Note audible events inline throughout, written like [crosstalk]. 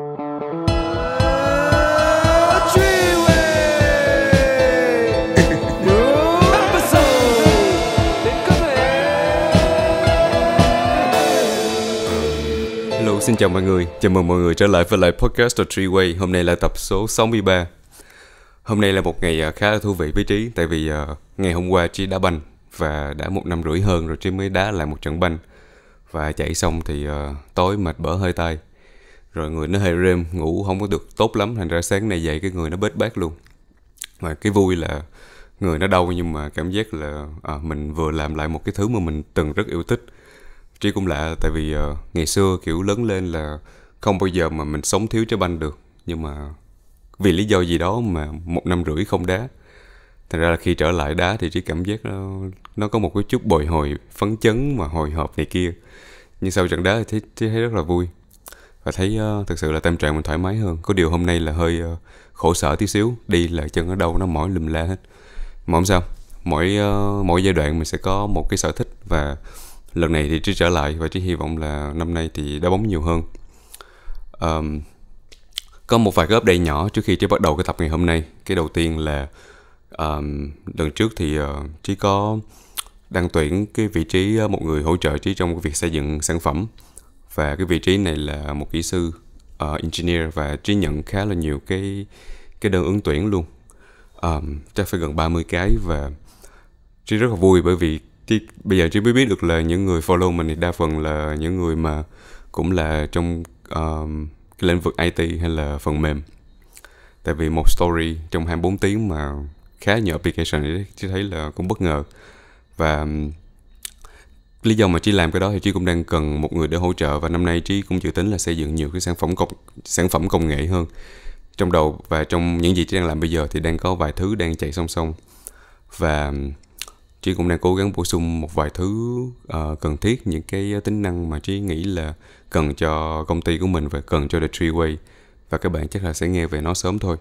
Hello, xin chào mọi người. Chào mừng mọi người trở lại với lại podcast The Three Way. Hôm nay là tập số 63. Hôm nay là một ngày à, khá là thú vị với Trí tại vì à, ngày hôm qua Trí đá banh và đã một năm rưỡi hơn rồi Trí mới đá lại một trận banh và chạy xong thì à, tối mệt bở hơi tay rồi người nó hơi rem ngủ không có được tốt lắm thành ra sáng nay dậy cái người nó bết bát luôn mà cái vui là người nó đau nhưng mà cảm giác là à, mình vừa làm lại một cái thứ mà mình từng rất yêu thích Tri cũng lạ tại vì uh, ngày xưa kiểu lớn lên là không bao giờ mà mình sống thiếu trái banh được nhưng mà vì lý do gì đó mà một năm rưỡi không đá thành ra là khi trở lại đá thì chỉ cảm giác nó, nó có một cái chút bồi hồi phấn chấn mà hồi hộp này kia nhưng sau trận đá thì thấy, thấy rất là vui và thấy uh, thực sự là tâm trạng mình thoải mái hơn có điều hôm nay là hơi uh, khổ sở tí xíu đi là chân ở đâu nó mỏi lùm la hết mà không sao mỗi uh, mỗi giai đoạn mình sẽ có một cái sở thích và lần này thì trí trở lại và trí hy vọng là năm nay thì đá bóng nhiều hơn um, có một vài cái update nhỏ trước khi trí bắt đầu cái tập ngày hôm nay cái đầu tiên là um, lần trước thì uh, trí có đăng tuyển cái vị trí một người hỗ trợ trí trong việc xây dựng sản phẩm và cái vị trí này là một kỹ sư uh, engineer và trí nhận khá là nhiều cái cái đơn ứng tuyển luôn um, chắc phải gần 30 cái và trí rất là vui bởi vì trí, bây giờ trí mới biết được là những người follow mình thì đa phần là những người mà cũng là trong um, cái lĩnh vực IT hay là phần mềm tại vì một story trong 24 tiếng mà khá nhiều application thì trí thấy là cũng bất ngờ và lý do mà trí làm cái đó thì trí cũng đang cần một người để hỗ trợ và năm nay trí cũng dự tính là xây dựng nhiều cái sản phẩm công sản phẩm công nghệ hơn trong đầu và trong những gì trí đang làm bây giờ thì đang có vài thứ đang chạy song song và trí cũng đang cố gắng bổ sung một vài thứ uh, cần thiết những cái tính năng mà trí nghĩ là cần cho công ty của mình và cần cho the tree way và các bạn chắc là sẽ nghe về nó sớm thôi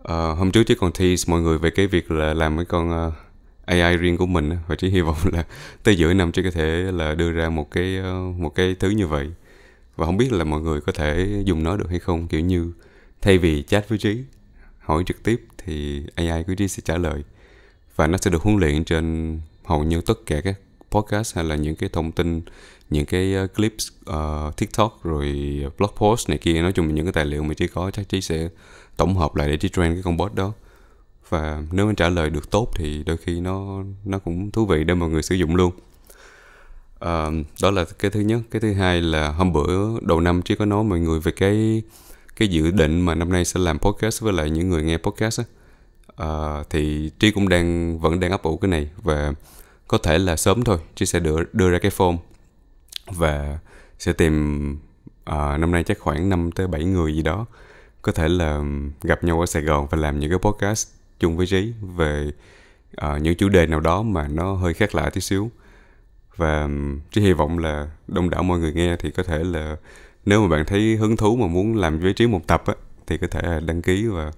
uh, hôm trước trí còn tease mọi người về cái việc là làm cái con uh, AI riêng của mình và chỉ hy vọng là tới giữa năm chỉ có thể là đưa ra một cái ờ, một cái thứ như vậy và không biết là mọi người có thể dùng nó được hay không kiểu như thay vì chat với trí hỏi trực tiếp thì AI của trí sẽ trả lời và nó sẽ được huấn luyện trên hầu như tất cả các podcast hay là những cái thông tin những cái ờ, clips uh, TikTok rồi blog post này kia nói chung những cái tài liệu mà chỉ có chắc trí sẽ tổng hợp lại để trí train cái con bot đó và nếu anh trả lời được tốt thì đôi khi nó nó cũng thú vị để mọi người sử dụng luôn à, đó là cái thứ nhất cái thứ hai là hôm bữa đầu năm chỉ có nói mọi người về cái cái dự định mà năm nay sẽ làm podcast với lại những người nghe podcast á à, thì trí cũng đang vẫn đang ấp ủ cái này và có thể là sớm thôi trí sẽ đưa đưa ra cái form và sẽ tìm à, năm nay chắc khoảng 5 tới 7 người gì đó có thể là gặp nhau ở Sài Gòn và làm những cái podcast chung với giấy về uh, những chủ đề nào đó mà nó hơi khác lạ tí xíu và chỉ hy vọng là đông đảo mọi người nghe thì có thể là nếu mà bạn thấy hứng thú mà muốn làm với trí một tập á, thì có thể là đăng ký và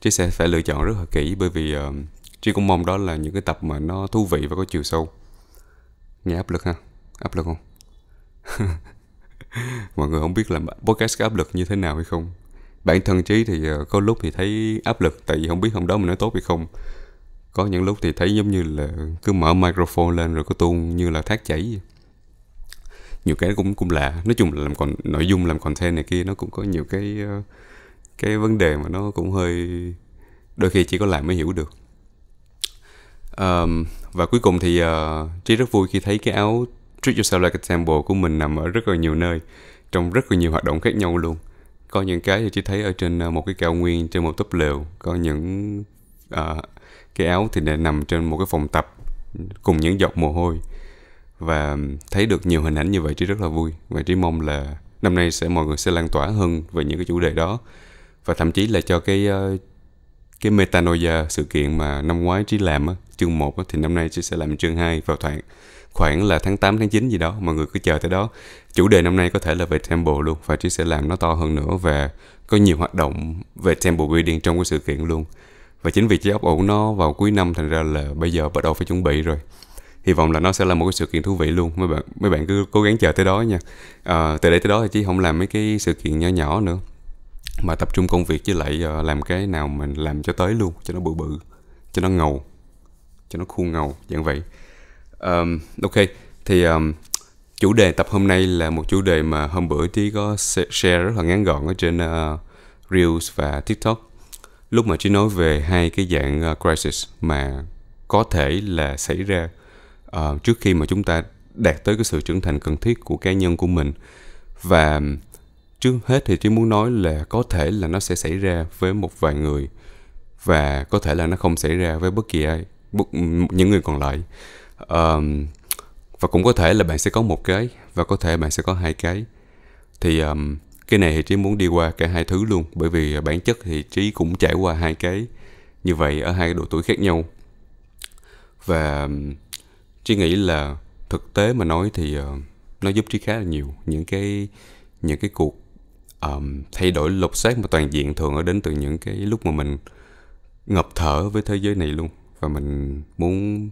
trí sẽ phải lựa chọn rất là kỹ bởi vì uh, ờ, trí cũng mong đó là những cái tập mà nó thú vị và có chiều sâu nghe áp lực ha áp lực không [laughs] mọi người không biết là podcast có áp lực như thế nào hay không bản thân trí thì ờ, có lúc thì thấy áp lực tại vì không biết hôm đó mình nói tốt hay không có những lúc thì thấy giống như là cứ mở microphone lên rồi cứ tuôn như là thác chảy vậy. nhiều cái cũng cũng lạ nói chung là làm còn nội dung làm content này kia nó cũng có nhiều cái ờ, cái vấn đề mà nó cũng hơi đôi khi chỉ có làm mới hiểu được um, và cuối cùng thì uh, ờ, trí rất vui khi thấy cái áo treat yourself like a temple của mình nằm ở rất là nhiều nơi trong rất là nhiều hoạt động khác nhau luôn có những cái thì chỉ thấy ở trên ờ, một cái cao nguyên trên một túp lều có những uh, cái áo thì để nằm trên một cái phòng tập cùng những giọt mồ hôi và thấy được nhiều hình ảnh như vậy trí rất là vui và trí mong là năm nay sẽ mọi người sẽ lan tỏa hơn về những cái chủ đề đó và thậm chí là cho cái ờ, cái metanoia sự kiện mà năm ngoái trí làm chương 1 thì năm nay trí sẽ làm chương 2 vào tháng khoảng là tháng 8, tháng 9 gì đó mọi người cứ chờ tới đó chủ đề năm nay có thể là về temple luôn và chị sẽ làm nó to hơn nữa và có nhiều hoạt động về temple building trong cái sự kiện luôn và chính vì trí óc ủ nó vào cuối năm thành ra là bây giờ bắt đầu phải chuẩn bị rồi hy vọng là nó sẽ là một cái sự kiện thú vị luôn mấy bạn mấy bạn cứ cố gắng chờ tới đó nha à, từ đây tới đó thì chứ không làm mấy cái sự kiện nhỏ nhỏ nữa mà tập trung công việc với lại à, làm cái nào mình làm cho tới luôn cho nó bự bự cho nó ngầu cho nó khuôn ngầu dạng vậy um, ok thì um, chủ đề tập hôm nay là một chủ đề mà hôm bữa trí có share rất là ngắn gọn ở trên uh, reels và tiktok lúc mà trí nói về hai cái dạng uh, crisis mà có thể là xảy ra uh, trước khi mà chúng ta đạt tới cái sự trưởng thành cần thiết của cá nhân của mình và trước hết thì trí muốn nói là có thể là nó sẽ xảy ra với một vài người và có thể là nó không xảy ra với bất kỳ ai những người còn lại um, và cũng có thể là bạn sẽ có một cái và có thể bạn sẽ có hai cái thì um, cái này thì trí muốn đi qua cả hai thứ luôn bởi vì bản chất thì trí cũng trải qua hai cái như vậy ở hai độ tuổi khác nhau và trí nghĩ là thực tế mà nói thì uh, nó giúp trí khá là nhiều những cái những cái cuộc um, thay đổi lột xác mà toàn diện thường ở đến từ những cái lúc mà mình ngập thở với thế giới này luôn và mình muốn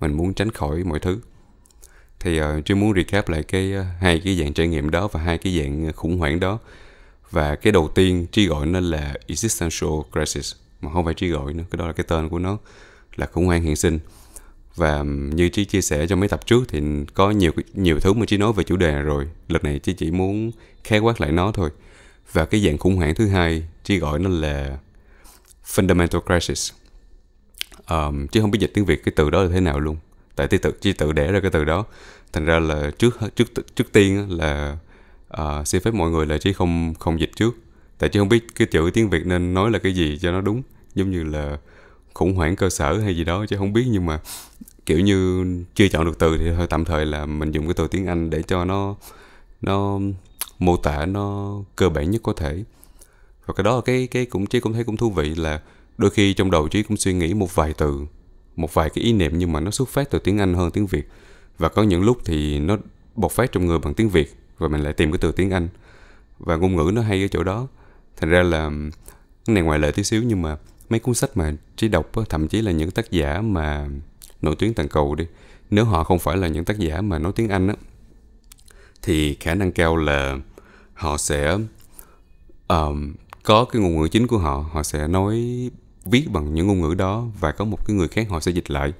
mình muốn tránh khỏi mọi thứ thì uh, ờ, Jim muốn recap lại cái uh, hai cái dạng trải nghiệm đó và hai cái dạng ờ, khủng hoảng đó và cái đầu tiên Tri gọi nó là existential crisis mà không phải Tri gọi nữa cái đó là cái tên của nó là khủng hoảng hiện sinh và như Trí chia sẻ trong mấy tập trước thì có nhiều nhiều thứ mà Trí nói về chủ đề này rồi lần này Trí chỉ muốn khái quát lại nó thôi và cái dạng khủng hoảng thứ hai Trí gọi nó là fundamental crisis um, chứ không biết dịch tiếng việt cái từ đó là thế nào luôn tại tí tự chi tự đẻ ra cái từ đó thành ra là trước trước trước tiên là uh, xin phép mọi người là chứ không không dịch trước tại chứ không biết cái chữ tiếng việt nên nói là cái gì cho nó đúng giống như là khủng hoảng cơ sở hay gì đó chứ không biết nhưng mà kiểu như chưa chọn được từ thì thôi tạm thời là mình dùng cái từ tiếng anh để cho nó nó mô tả nó cơ bản nhất có thể và cái đó cái cái cũng chứ cũng thấy cũng thú vị là Đôi khi trong đầu Trí cũng suy nghĩ một vài từ, một vài cái ý niệm nhưng mà nó xuất phát từ tiếng Anh hơn tiếng Việt. Và có những lúc thì nó bộc phát trong người bằng tiếng Việt và mình lại tìm cái từ tiếng Anh. Và ngôn ngữ nó hay ở chỗ đó. Thành ra là cái này ngoài lệ tí xíu nhưng mà mấy cuốn sách mà Trí đọc thậm chí là những tác giả mà nổi tiếng toàn cầu đi nếu họ không phải là những tác giả mà nói tiếng Anh á thì khả năng cao là họ sẽ um, có cái ngôn ngữ chính của họ họ sẽ nói viết bằng những ngôn ngữ đó và có một cái người khác họ sẽ dịch lại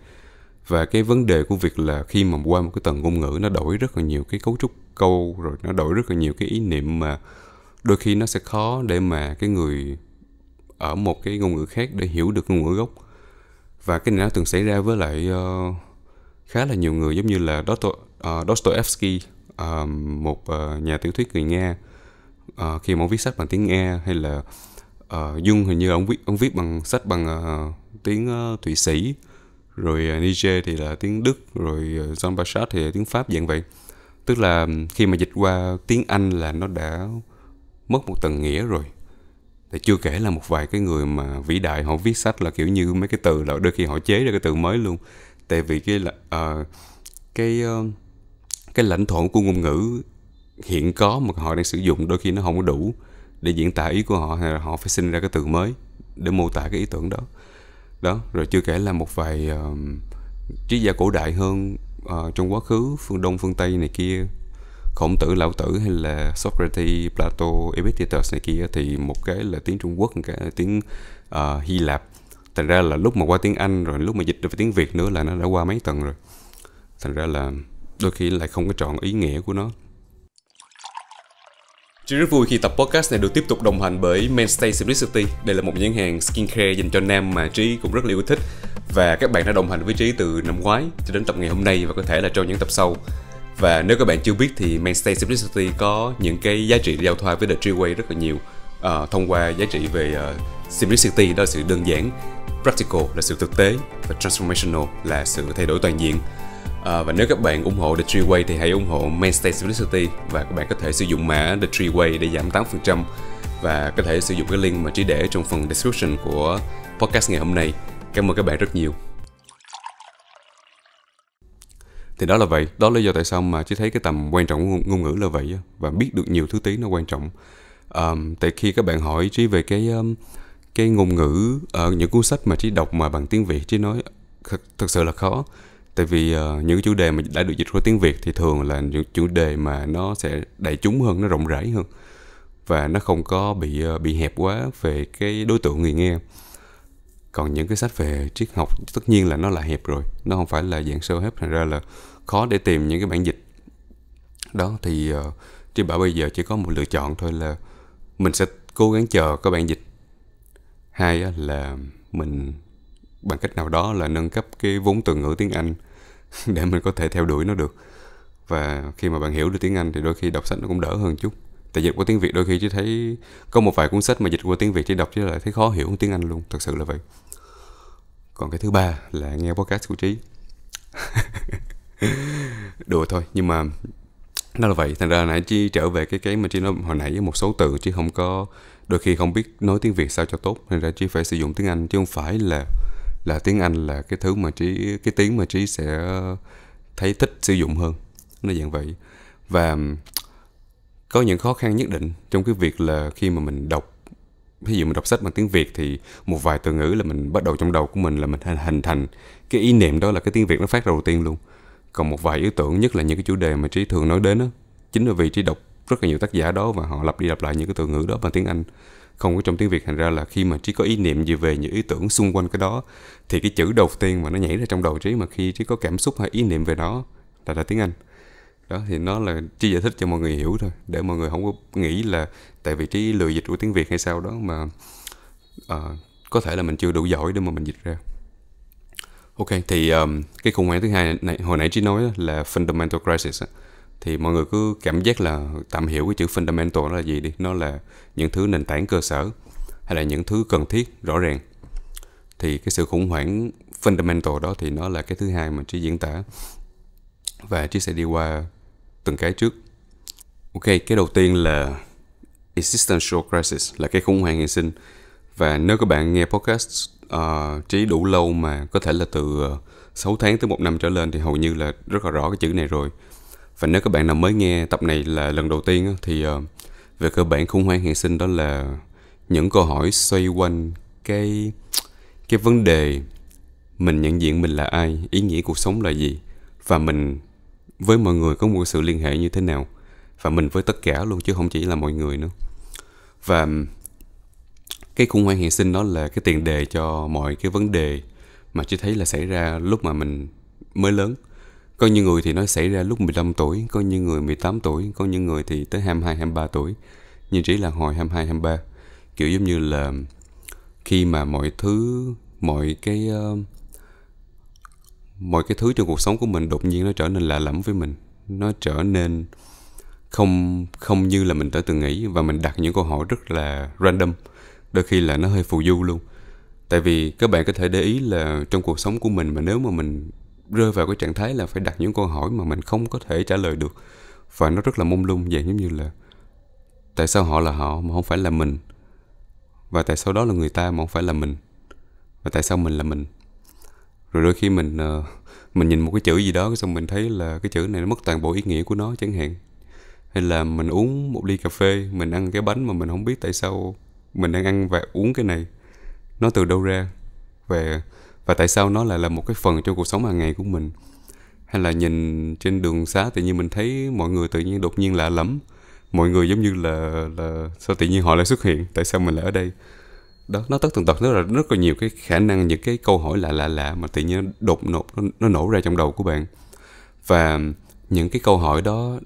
và cái vấn đề của việc là khi mà qua một cái tầng ngôn ngữ nó đổi rất là nhiều cái cấu trúc câu rồi nó đổi rất là nhiều cái ý niệm mà đôi khi nó sẽ khó để mà cái người ở một cái ngôn ngữ khác để hiểu được ngôn ngữ gốc và cái này nó từng xảy ra với lại uh, khá là nhiều người giống như là Dosto, uh, Dostoevsky uh, một uh, nhà tiểu thuyết người Nga uh, khi mà viết sách bằng tiếng Nga hay là uh, Dung hình như là ông viết ông viết bằng sách bằng uh, tiếng uh, Thụy Sĩ rồi uh, Niger thì là tiếng Đức rồi uh, Jean Bachat thì là tiếng Pháp dạng vậy tức là khi mà dịch qua tiếng Anh là nó đã mất một tầng nghĩa rồi để chưa kể là một vài cái người mà vĩ đại họ viết sách là kiểu như mấy cái từ là đôi khi họ chế ra cái từ mới luôn tại vì cái là uh, cái uh, cái lãnh thổ của ngôn ngữ hiện có mà họ đang sử dụng đôi khi nó không có đủ để diễn tả ý của họ hay là họ phải sinh ra cái từ mới để mô tả cái ý tưởng đó đó rồi chưa kể là một vài uh, triết gia cổ đại hơn uh, trong quá khứ phương đông phương tây này kia khổng tử lão tử hay là socrates plato epictetus này kia thì một cái là tiếng trung quốc một cái là tiếng uh, hy lạp thành ra là lúc mà qua tiếng anh rồi lúc mà dịch được tiếng việt nữa là nó đã qua mấy tầng rồi thành ra là đôi khi lại không có chọn ý nghĩa của nó Chị rất vui khi tập podcast này được tiếp tục đồng hành bởi Mainstay Simplicity. Đây là một nhãn hàng skincare dành cho nam mà Trí cũng rất là yêu thích. Và các bạn đã đồng hành với Trí từ năm ngoái cho đến tập ngày hôm nay và có thể là trong những tập sau. Và nếu các bạn chưa biết thì Mainstay Simplicity có những cái giá trị giao thoa với The Tree Way rất là nhiều. À, thông qua giá trị về uh, Simplicity đó là sự đơn giản, Practical là sự thực tế và Transformational là sự thay đổi toàn diện. À, và nếu các bạn ủng hộ The Tree Way thì hãy ủng hộ Mainstay University và các bạn có thể sử dụng mã The Tree Way để giảm 8% và có thể sử dụng cái link mà chỉ để trong phần description của podcast ngày hôm nay. Cảm ơn các bạn rất nhiều. Thì đó là vậy, đó là lý do tại sao mà chỉ thấy cái tầm quan trọng của ngôn ngữ là vậy và biết được nhiều thứ tiếng nó quan trọng. Um, tại khi các bạn hỏi trí về cái cái ngôn ngữ uh, những cuốn sách mà chỉ đọc mà bằng tiếng Việt chỉ nói thật, thật sự là khó tại vì uh, những chủ đề mà đã được dịch qua tiếng việt thì thường là những chủ đề mà nó sẽ đầy chúng hơn nó rộng rãi hơn và nó không có bị uh, bị hẹp quá về cái đối tượng người nghe còn những cái sách về triết học tất nhiên là nó là hẹp rồi nó không phải là dạng sơ hết thành ra là khó để tìm những cái bản dịch đó thì uh, ờ, tri bảo bây giờ chỉ có một lựa chọn thôi là mình sẽ cố gắng chờ các bản dịch hai là mình bằng cách nào đó là nâng cấp cái vốn từ ngữ tiếng anh [laughs] để mình có thể theo đuổi nó được và khi mà bạn hiểu được tiếng Anh thì đôi khi đọc sách nó cũng đỡ hơn chút tại dịch qua tiếng Việt đôi khi chỉ thấy có một vài cuốn sách mà dịch qua tiếng Việt chỉ đọc chứ lại thấy khó hiểu tiếng Anh luôn thật sự là vậy còn cái thứ ba là nghe podcast của trí [laughs] đùa thôi nhưng mà nó là vậy thành ra nãy chi trở về cái cái mà chi nói hồi nãy một số từ chứ không có đôi khi không biết nói tiếng việt sao cho tốt nên ra chi phải sử dụng tiếng anh chứ không phải là là tiếng Anh là cái thứ mà trí cái tiếng mà trí sẽ thấy thích sử dụng hơn nó dạng vậy và có những khó khăn nhất định trong cái việc là khi mà mình đọc ví dụ mình đọc sách bằng tiếng Việt thì một vài từ ngữ là mình bắt đầu trong đầu của mình là mình hình thành cái ý niệm đó là cái tiếng Việt nó phát ra đầu tiên luôn còn một vài ý tưởng nhất là những cái chủ đề mà trí thường nói đến đó chính là vì trí đọc rất là nhiều tác giả đó và họ lặp đi lặp lại những cái từ ngữ đó bằng tiếng Anh không có trong tiếng việt thành ra là khi mà trí có ý niệm gì về những ý tưởng xung quanh cái đó thì cái chữ đầu tiên mà nó nhảy ra trong đầu trí mà khi trí có cảm xúc hay ý niệm về nó là là tiếng anh đó thì nó là trí giải thích cho mọi người hiểu thôi để mọi người không có nghĩ là tại vì trí lừa dịch của tiếng việt hay sao đó mà uh, có thể là mình chưa đủ giỏi để mà mình dịch ra ok thì um, cái khủng hoảng thứ hai này hồi nãy trí nói là fundamental crisis thì mọi người cứ cảm giác là tạm hiểu cái chữ fundamental đó là gì đi nó là những thứ nền tảng cơ sở hay là những thứ cần thiết rõ ràng thì cái sự khủng hoảng fundamental đó thì nó là cái thứ hai mà trí diễn tả và trí sẽ đi qua từng cái trước ok cái đầu tiên là existential crisis là cái khủng hoảng hiện sinh và nếu các bạn nghe podcast uh, trí đủ lâu mà có thể là từ ờ, uh, 6 tháng tới một năm trở lên thì hầu như là rất là rõ cái chữ này rồi và nếu các bạn nào mới nghe tập này là lần đầu tiên thì ờ, về cơ bản khủng hoảng hiện sinh đó là những câu hỏi xoay quanh cái cái vấn đề mình nhận diện mình là ai ý nghĩa cuộc sống là gì và mình với mọi người có một sự liên hệ như thế nào và mình với tất cả luôn chứ không chỉ là mọi người nữa và cái khủng hoảng hiện sinh đó là cái tiền đề cho mọi cái vấn đề mà chỉ thấy là xảy ra lúc mà mình mới lớn có những người thì nó xảy ra lúc 15 tuổi, có những người 18 tuổi, có những người thì tới 22, 23 tuổi. nhưng chỉ là hồi 22, 23. Kiểu giống như là khi mà mọi thứ, mọi cái uh, mọi cái thứ trong cuộc sống của mình đột nhiên nó trở nên lạ lẫm với mình. Nó trở nên không không như là mình đã từng nghĩ và mình đặt những câu hỏi rất là random. Đôi khi là nó hơi phù du luôn. Tại vì các bạn có thể để ý là trong cuộc sống của mình mà nếu mà mình rơi vào cái trạng thái là phải đặt những câu hỏi mà mình không có thể trả lời được và nó rất là mông lung dạng giống như là tại sao họ là họ mà không phải là mình và tại sao đó là người ta mà không phải là mình và tại sao mình là mình rồi đôi khi mình uh, mình nhìn một cái chữ gì đó xong mình thấy là cái chữ này nó mất toàn bộ ý nghĩa của nó chẳng hạn hay là mình uống một ly cà phê mình ăn cái bánh mà mình không biết tại sao mình đang ăn và uống cái này nó từ đâu ra và và tại sao nó lại là một cái phần trong cuộc sống hàng ngày của mình hay là nhìn trên đường xá tự nhiên mình thấy mọi người tự nhiên đột nhiên lạ lắm mọi người giống như là là sao tự nhiên họ lại xuất hiện tại sao mình lại ở đây đó nó tất tần tật rất là rất là nhiều cái khả năng những cái câu hỏi lạ lạ lạ mà tự nhiên đột ngột nó, nó nổ ra trong đầu của bạn và những cái câu hỏi đó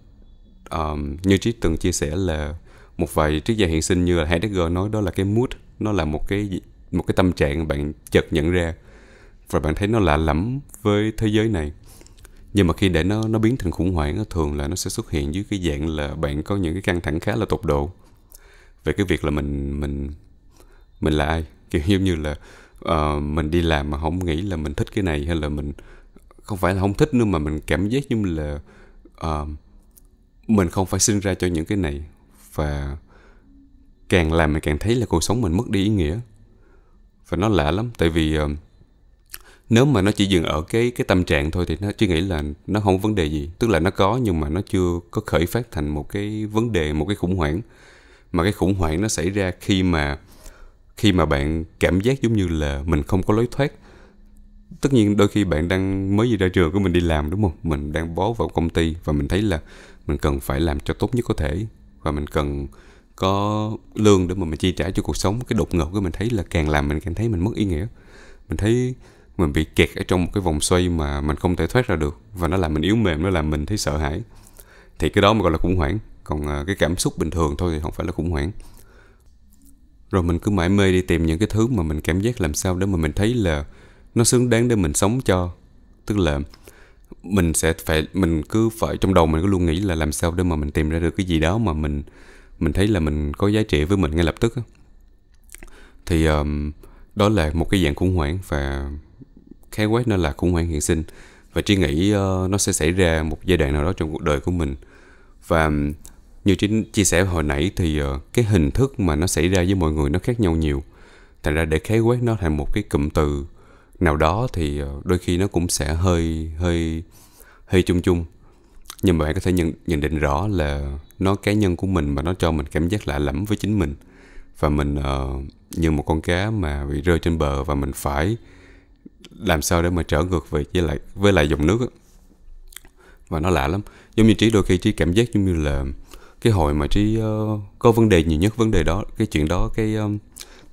um, như trí từng chia sẻ là một vài triết gia hiện sinh như là Heidegger nói đó là cái mood nó là một cái một cái tâm trạng bạn chợt nhận ra và bạn thấy nó lạ lẫm với thế giới này nhưng mà khi để nó nó biến thành khủng hoảng nó thường là nó sẽ xuất hiện dưới cái dạng là bạn có những cái căng thẳng khá là tột độ về cái việc là mình mình mình là ai kiểu giống như là uh, mình đi làm mà không nghĩ là mình thích cái này hay là mình không phải là không thích nữa mà mình cảm giác như là uh, mình không phải sinh ra cho những cái này và càng làm mình càng thấy là cuộc sống mình mất đi ý nghĩa và nó lạ lắm tại vì uh, nếu mà nó chỉ dừng ở cái cái tâm trạng thôi thì nó chỉ nghĩ là nó không vấn đề gì tức là nó có nhưng mà nó chưa có khởi phát thành một cái vấn đề một cái khủng hoảng mà cái khủng hoảng nó xảy ra khi mà khi mà bạn cảm giác giống như là mình không có lối thoát tất nhiên đôi khi bạn đang mới gì ra trường của mình đi làm đúng không mình đang bó vào công ty và mình thấy là mình cần phải làm cho tốt nhất có thể và mình cần có lương để mà mình chi trả cho cuộc sống cái đột ngột của mình thấy là càng làm mình càng thấy mình mất ý nghĩa mình thấy mình bị kẹt ở trong một cái vòng xoay mà mình không thể thoát ra được và nó làm mình yếu mềm nó làm mình thấy sợ hãi thì cái đó mới gọi là khủng hoảng còn à, cái cảm xúc bình thường thôi thì không phải là khủng hoảng rồi mình cứ mãi mê đi tìm những cái thứ mà mình cảm giác làm sao để mà mình thấy là nó xứng đáng để mình sống cho tức là mình sẽ phải mình cứ phải trong đầu mình cứ luôn nghĩ là làm sao để mà mình tìm ra được cái gì đó mà mình mình thấy là mình có giá trị với mình ngay lập tức thì um, đó là một cái dạng khủng hoảng và khái quát nó là khủng hoảng hiện sinh và trí nghĩ uh, nó sẽ xảy ra một giai đoạn nào đó trong cuộc đời của mình và như chị chia sẻ hồi nãy thì uh, cái hình thức mà nó xảy ra với mọi người nó khác nhau nhiều thành ra để khái quát nó thành một cái cụm từ nào đó thì uh, đôi khi nó cũng sẽ hơi hơi hơi chung chung nhưng mà bạn có thể nhận nhận định rõ là nó cá nhân của mình mà nó cho mình cảm giác lạ lẫm với chính mình và mình uh, như một con cá mà bị rơi trên bờ và mình phải làm sao để mà trở ngược về với lại với lại dòng nước đó. và nó lạ lắm giống như trí đôi khi trí cảm giác giống như là cái hồi mà trí uh, có vấn đề nhiều nhất vấn đề đó cái chuyện đó cái um,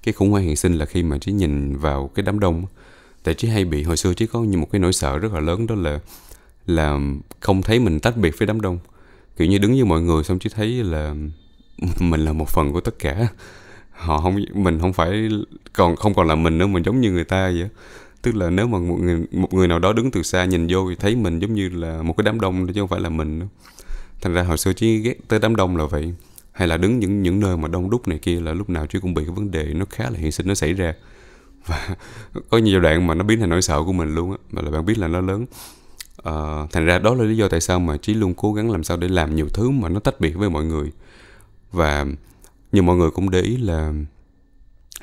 cái khủng hoảng hiện sinh là khi mà trí nhìn vào cái đám đông tại trí hay bị hồi xưa trí có như một cái nỗi sợ rất là lớn đó là là không thấy mình tách biệt với đám đông kiểu như đứng với mọi người xong trí thấy là [laughs] mình là một phần của tất cả họ không mình không phải còn không còn là mình nữa mình giống như người ta vậy tức là nếu mà một người một người nào đó đứng từ xa nhìn vô thì thấy mình giống như là một cái đám đông chứ không phải là mình thành ra hồi xưa chỉ ghét tới đám đông là vậy hay là đứng những những nơi mà đông đúc này kia là lúc nào chứ cũng bị cái vấn đề nó khá là hiện sinh nó xảy ra và có nhiều đoạn mà nó biến thành nỗi sợ của mình luôn á mà là bạn biết là nó lớn à, thành ra đó là lý do tại sao mà trí luôn cố gắng làm sao để làm nhiều thứ mà nó tách biệt với mọi người và như mọi người cũng để ý là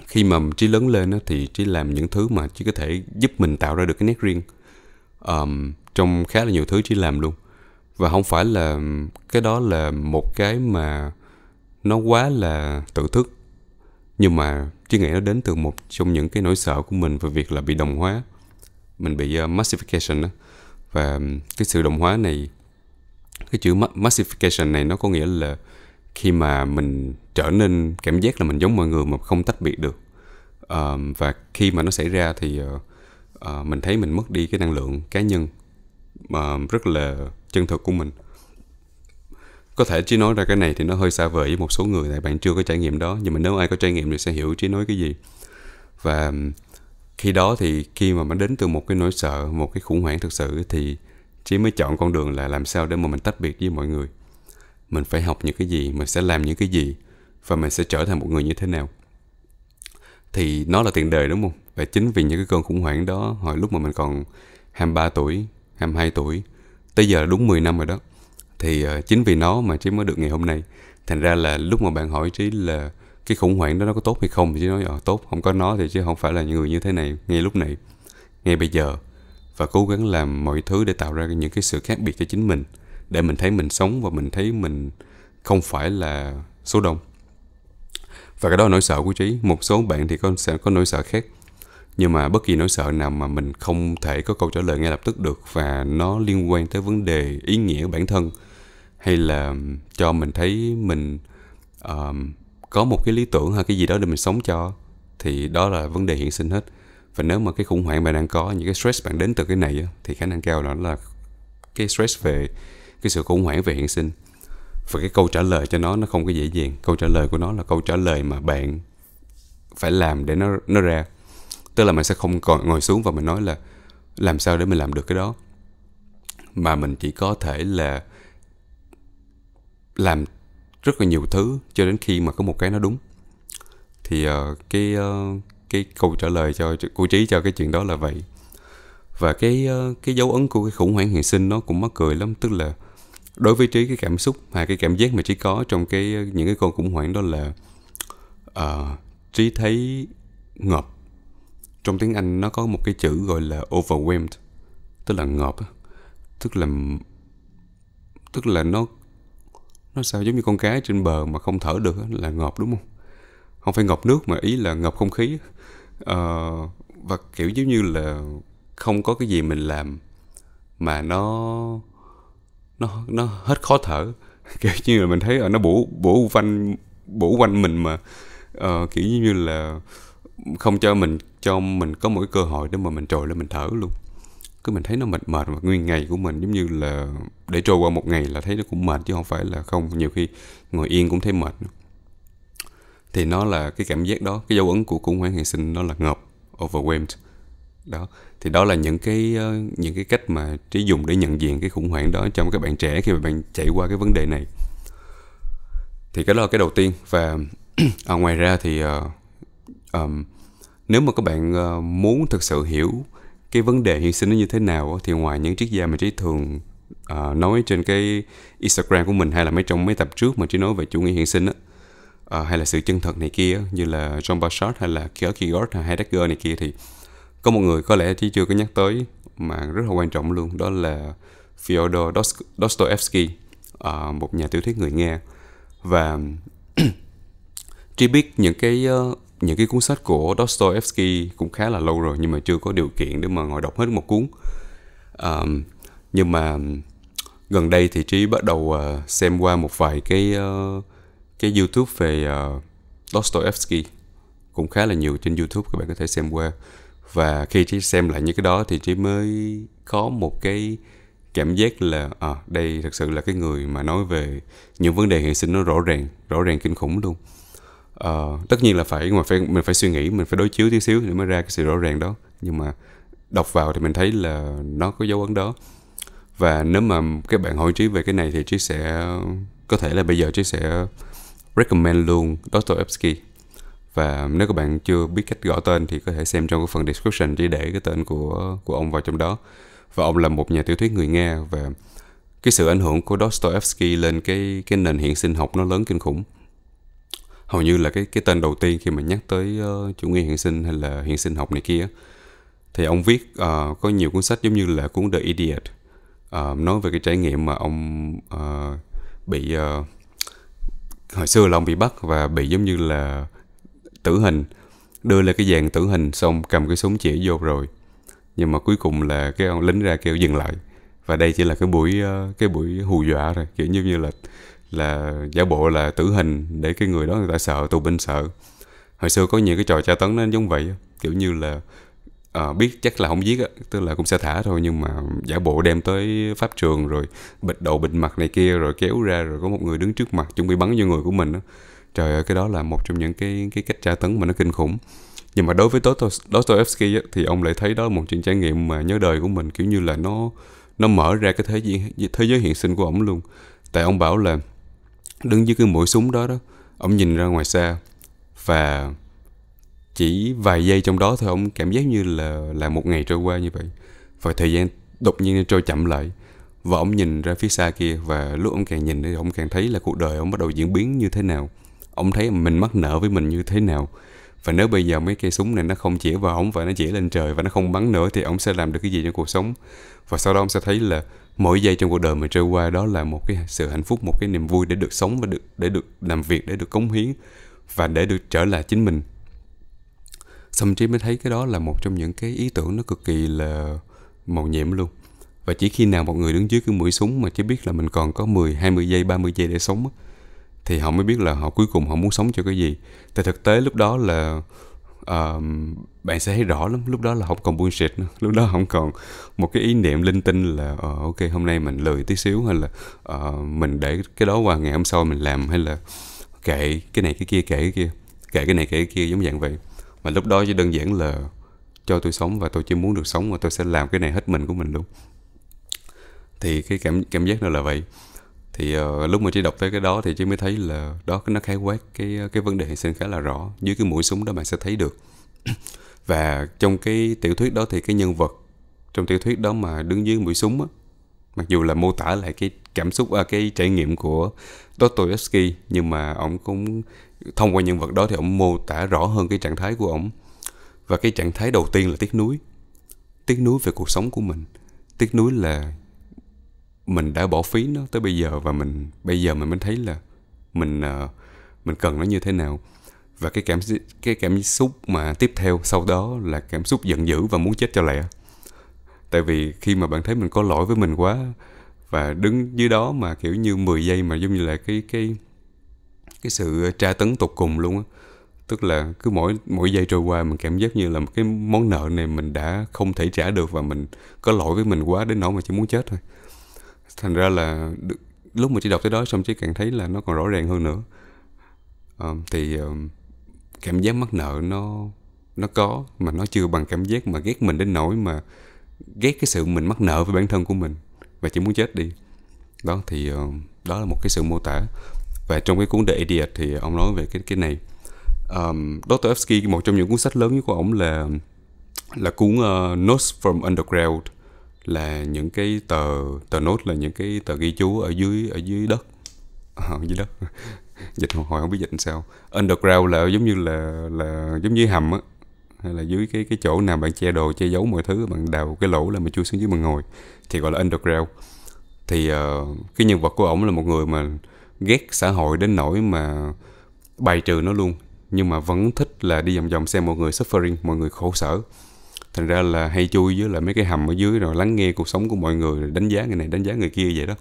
khi mà trí lớn lên á, thì trí làm những thứ mà trí có thể giúp mình tạo ra được cái nét riêng um, trong khá là nhiều thứ trí làm luôn và không phải là cái đó là một cái mà nó quá là tự thức nhưng mà trí nghĩ nó đến từ một trong những cái nỗi sợ của mình về việc là bị đồng hóa mình bị uh, massification đó. và cái sự đồng hóa này cái chữ massification này nó có nghĩa là khi mà mình trở nên cảm giác là mình giống mọi người mà không tách biệt được um, và khi mà nó xảy ra thì uh, uh, mình thấy mình mất đi cái năng lượng cá nhân uh, rất là chân thực của mình có thể chỉ nói ra cái này thì nó hơi xa vời với một số người này bạn chưa có trải nghiệm đó nhưng mà nếu ai có trải nghiệm thì sẽ hiểu chỉ nói cái gì và khi đó thì khi mà mình đến từ một cái nỗi sợ một cái khủng hoảng thực sự thì chỉ mới chọn con đường là làm sao để mà mình tách biệt với mọi người mình phải học những cái gì mình sẽ làm những cái gì và mình sẽ trở thành một người như thế nào thì nó là tiền đề đúng không và chính vì những cái cơn khủng hoảng đó hồi lúc mà mình còn 23 tuổi 22 tuổi tới giờ đúng 10 năm rồi đó thì uh, chính vì nó mà trí mới được ngày hôm nay thành ra là lúc mà bạn hỏi trí là cái khủng hoảng đó nó có tốt hay không thì trí nói ờ tốt không có nó thì chứ không phải là những người như thế này ngay lúc này ngay bây giờ và cố gắng làm mọi thứ để tạo ra những cái sự khác biệt cho chính mình để mình thấy mình sống và mình thấy mình không phải là số đông và cái đó là nỗi sợ của trí một số bạn thì có sẽ có nỗi sợ khác nhưng mà bất kỳ nỗi sợ nào mà mình không thể có câu trả lời ngay lập tức được và nó liên quan tới vấn đề ý nghĩa của bản thân hay là cho mình thấy mình uh, có một cái lý tưởng hay cái gì đó để mình sống cho thì đó là vấn đề hiện sinh hết và nếu mà cái khủng hoảng bạn đang có những cái stress bạn đến từ cái này thì khả năng cao là nó là cái stress về cái sự khủng hoảng về hiện sinh và cái câu trả lời cho nó nó không có dễ dàng câu trả lời của nó là câu trả lời mà bạn phải làm để nó nó ra tức là mình sẽ không còn ngồi xuống và mình nói là làm sao để mình làm được cái đó mà mình chỉ có thể là làm rất là nhiều thứ cho đến khi mà có một cái nó đúng thì uh, cái uh, cái câu trả lời cho, cô của trí cho cái chuyện đó là vậy và cái uh, cái dấu ấn của cái khủng hoảng hiện sinh nó cũng mắc cười lắm tức là đối với trí cái cảm xúc và cái cảm giác mà trí có trong cái những cái con khủng hoảng đó là uh, trí thấy ngợp trong tiếng anh nó có một cái chữ gọi là overwhelmed tức là ngợp tức là tức là nó nó sao giống như con cá trên bờ mà không thở được là ngợp đúng không không phải ngợp nước mà ý là ngợp không khí uh, và kiểu giống như là không có cái gì mình làm mà nó nó nó hết khó thở [laughs] kiểu như là mình thấy ở nó bủ bủ quanh bủ quanh mình mà uh, kiểu như là không cho mình cho mình có mỗi cơ hội để mà mình trồi lên mình thở luôn cứ mình thấy nó mệt mệt mà nguyên ngày của mình giống như là để trôi qua một ngày là thấy nó cũng mệt chứ không phải là không nhiều khi ngồi yên cũng thấy mệt thì nó là cái cảm giác đó cái dấu ấn của khủng hoảng hiện sinh nó là ngợp overwhelmed đó thì đó là những cái ờ, những cái cách mà trí dùng để nhận diện cái khủng hoảng đó trong các bạn trẻ khi mà bạn chạy qua cái vấn đề này thì cái đó là cái đầu tiên và [clears throat] à, ngoài ra thì uh, um, nếu mà các bạn uh, muốn thực sự hiểu cái vấn đề hiện sinh nó như thế nào thì ngoài những triết gia mà trí thường uh, nói trên cái Instagram của mình hay là mấy trong mấy tập trước mà trí nói về chủ nghĩa hiện sinh á uh, hay là sự chân thật này kia như là John Bashard hay là Kierkegaard hay Heidegger này kia thì có một người có lẽ chỉ chưa có nhắc tới mà rất là quan trọng luôn đó là Fyodor Dostoevsky à, một nhà tiểu thuyết người Nga và [clears throat] tri biết những cái ờ, những cái cuốn sách của Dostoevsky cũng khá là lâu rồi nhưng mà chưa có điều kiện để mà ngồi đọc hết một cuốn um, nhưng mà gần đây thì trí bắt đầu uh, xem qua một vài cái uh, cái YouTube về uh, Dostoevsky cũng khá là nhiều trên YouTube các bạn có thể xem qua và khi trí xem lại những cái đó thì trí mới có một cái cảm giác là à, đây thật sự là cái người mà nói về những vấn đề hiện sinh nó rõ ràng rõ ràng kinh khủng luôn à, tất nhiên là phải mà phải mình phải suy nghĩ mình phải đối chiếu tí xíu để mới ra cái sự rõ ràng đó nhưng mà đọc vào thì mình thấy là nó có dấu ấn đó và nếu mà các bạn hỏi trí về cái này thì trí sẽ có thể là bây giờ trí sẽ recommend luôn Dostoevsky và nếu các bạn chưa biết cách gõ tên thì có thể xem trong cái phần description để để cái tên của của ông vào trong đó và ông là một nhà tiểu thuyết người nga và cái sự ảnh hưởng của Dostoevsky lên cái cái nền hiện sinh học nó lớn kinh khủng hầu như là cái cái tên đầu tiên khi mà nhắc tới uh, chủ nghĩa hiện sinh hay là hiện sinh học này kia thì ông viết uh, có nhiều cuốn sách giống như là cuốn The Idiot uh, nói về cái trải nghiệm mà ông uh, bị uh, hồi xưa là ông bị bắt và bị giống như là tử hình đưa lên cái dàn tử hình xong cầm cái súng chỉ vô rồi nhưng mà cuối cùng là cái ông lính ra kêu dừng lại và đây chỉ là cái buổi ờ, cái buổi hù dọa rồi kiểu như như là là giả bộ là tử hình để cái người đó người ta sợ tù binh sợ hồi xưa có nhiều cái trò tra tấn nó giống vậy kiểu như là à, biết chắc là không giết á tức là cũng sẽ thả thôi nhưng mà giả bộ đem tới pháp trường rồi bịt đầu bịt mặt này kia rồi kéo ra rồi có một người đứng trước mặt chuẩn bị bắn vô người của mình á trời ơi cái đó là một trong những cái cái cách tra tấn mà nó kinh khủng nhưng mà đối với Dostoevsky thì ông lại thấy đó là một chuyện trải nghiệm mà nhớ đời của mình kiểu như là nó nó mở ra cái thế giới thế giới hiện sinh của ông luôn tại ông bảo là đứng dưới cái mũi súng đó đó ông nhìn ra ngoài xa và chỉ vài giây trong đó thôi ông cảm giác như là là một ngày trôi qua như vậy và thời gian đột nhiên trôi chậm lại và ông nhìn ra phía xa kia và lúc ông càng nhìn thì ông càng thấy là cuộc đời ông bắt đầu diễn biến như thế nào ông thấy mình mắc nợ với mình như thế nào và nếu bây giờ mấy cây súng này nó không chĩa vào ông và nó chĩa lên trời và nó không bắn nữa thì ông sẽ làm được cái gì cho cuộc sống và sau đó ông sẽ thấy là mỗi giây trong cuộc đời mình trôi qua đó là một cái sự hạnh phúc một cái niềm vui để được sống và được để được làm việc để được cống hiến và để được trở lại chính mình Sâm trí mới thấy cái đó là một trong những cái ý tưởng nó cực kỳ là màu nhiệm luôn và chỉ khi nào một người đứng dưới cái mũi súng mà chỉ biết là mình còn có 10, 20 giây, 30 giây để sống thì họ mới biết là họ cuối cùng họ muốn sống cho cái gì tại thực tế lúc đó là uh, bạn sẽ thấy rõ lắm lúc đó là không còn bullshit nữa lúc đó không còn một cái ý niệm linh tinh là uh, ok hôm nay mình lười tí xíu hay là uh, mình để cái đó qua ngày hôm sau mình làm hay là kệ cái này cái kia kệ cái kia kệ cái này kệ cái kia giống dạng vậy mà lúc đó chỉ đơn giản là cho tôi sống và tôi chỉ muốn được sống và tôi sẽ làm cái này hết mình của mình luôn thì cái cảm cảm giác đó là vậy thì uh, lúc mà chỉ đọc tới cái đó thì chỉ mới thấy là đó nó khái quát cái cái vấn đề hiện sinh khá là rõ dưới cái mũi súng đó bạn sẽ thấy được [clears throat] và trong cái tiểu thuyết đó thì cái nhân vật trong tiểu thuyết đó mà đứng dưới mũi súng á mặc dù là mô tả lại cái cảm xúc à, cái trải nghiệm của Dostoevsky nhưng mà ông cũng thông qua nhân vật đó thì ông mô tả rõ hơn cái trạng thái của ông và cái trạng thái đầu tiên là tiếc nuối tiếc nuối về cuộc sống của mình tiếc nuối là mình đã bỏ phí nó tới bây giờ và mình bây giờ mình mới thấy là mình uh, mình cần nó như thế nào và cái cảm cái cảm xúc mà tiếp theo sau đó là cảm xúc giận dữ và muốn chết cho lẹ tại vì khi mà bạn thấy mình có lỗi với mình quá và đứng dưới đó mà kiểu như 10 giây mà giống như là cái cái cái sự tra tấn tột cùng luôn á tức là cứ mỗi mỗi giây trôi qua mình cảm giác như là một cái món nợ này mình đã không thể trả được và mình có lỗi với mình quá đến nỗi mà chỉ muốn chết thôi thành ra là được, lúc mà chị đọc tới đó xong chị càng thấy là nó còn rõ ràng hơn nữa um, thì um, cảm giác mắc nợ nó nó có mà nó chưa bằng cảm giác mà ghét mình đến nỗi mà ghét cái sự mình mắc nợ với bản thân của mình và chỉ muốn chết đi đó thì uh, đó là một cái sự mô tả và trong cái cuốn The Idiot thì ông nói về cái cái này um, Dostoevsky một trong những cuốn sách lớn nhất của ông là là cuốn uh, Notes from Underground là những cái tờ tờ nốt là những cái tờ ghi chú ở dưới ở dưới đất ờ, ở dưới đất [laughs] dịch hồi không biết dịch sao underground là giống như là là giống như hầm á hay là dưới cái cái chỗ nào bạn che đồ che giấu mọi thứ bạn đào cái lỗ là mình chui xuống dưới mình ngồi thì gọi là underground thì uh, cái nhân vật của ổng là một người mà ghét xã hội đến nỗi mà bài trừ nó luôn nhưng mà vẫn thích là đi vòng vòng xem mọi người suffering mọi người khổ sở thành ra là hay chui với là mấy cái hầm ở dưới rồi lắng nghe cuộc sống của mọi người rồi đánh giá người này đánh giá người kia vậy đó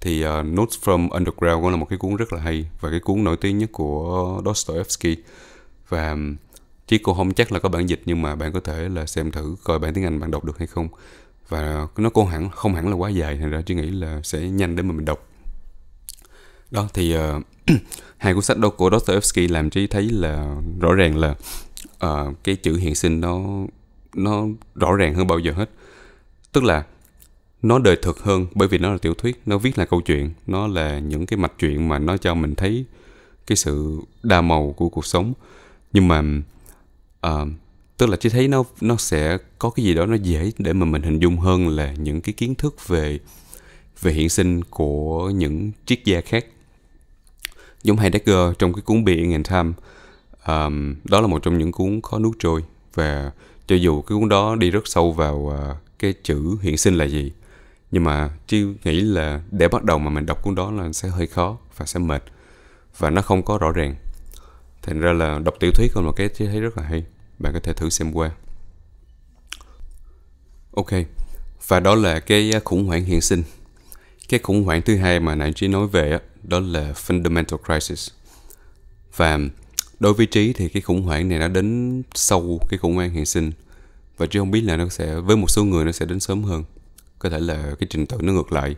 thì uh, Notes from Underground cũng là một cái cuốn rất là hay và cái cuốn nổi tiếng nhất của Dostoevsky và chứ cô không chắc là có bản dịch nhưng mà bạn có thể là xem thử coi bản tiếng Anh bạn đọc được hay không và nó cô hẳn không hẳn là quá dài thành ra tôi nghĩ là sẽ nhanh để mà mình đọc đó thì uh, [clears throat] hai cuốn sách đó của Dostoevsky làm trí thấy là rõ ràng là uh, cái chữ hiện sinh nó nó rõ ràng hơn bao giờ hết tức là nó đời thực hơn bởi vì nó là tiểu thuyết nó viết là câu chuyện nó là những cái mạch chuyện mà nó cho mình thấy cái sự đa màu của cuộc sống nhưng mà uh, tức là chỉ thấy nó nó sẽ có cái gì đó nó dễ để mà mình hình dung hơn là những cái kiến thức về về hiện sinh của những triết gia khác giống Heidegger trong cái cuốn Being and Time um, đó là một trong những cuốn khó nuốt trôi và cho dù cái cuốn đó đi rất sâu vào à, cái chữ hiện sinh là gì nhưng mà chứ nghĩ là để bắt đầu mà mình đọc cuốn đó là sẽ hơi khó và sẽ mệt và nó không có rõ ràng thành ra là đọc tiểu thuyết không là cái thấy rất là hay bạn có thể thử xem qua ok và đó là cái khủng hoảng hiện sinh cái khủng hoảng thứ hai mà nãy chỉ nói về đó là fundamental crisis và đối với trí thì cái khủng hoảng này đã đến sau cái khủng hoảng hiện sinh và trí không biết là nó sẽ với một số người nó sẽ đến sớm hơn có thể là cái trình tự nó ngược lại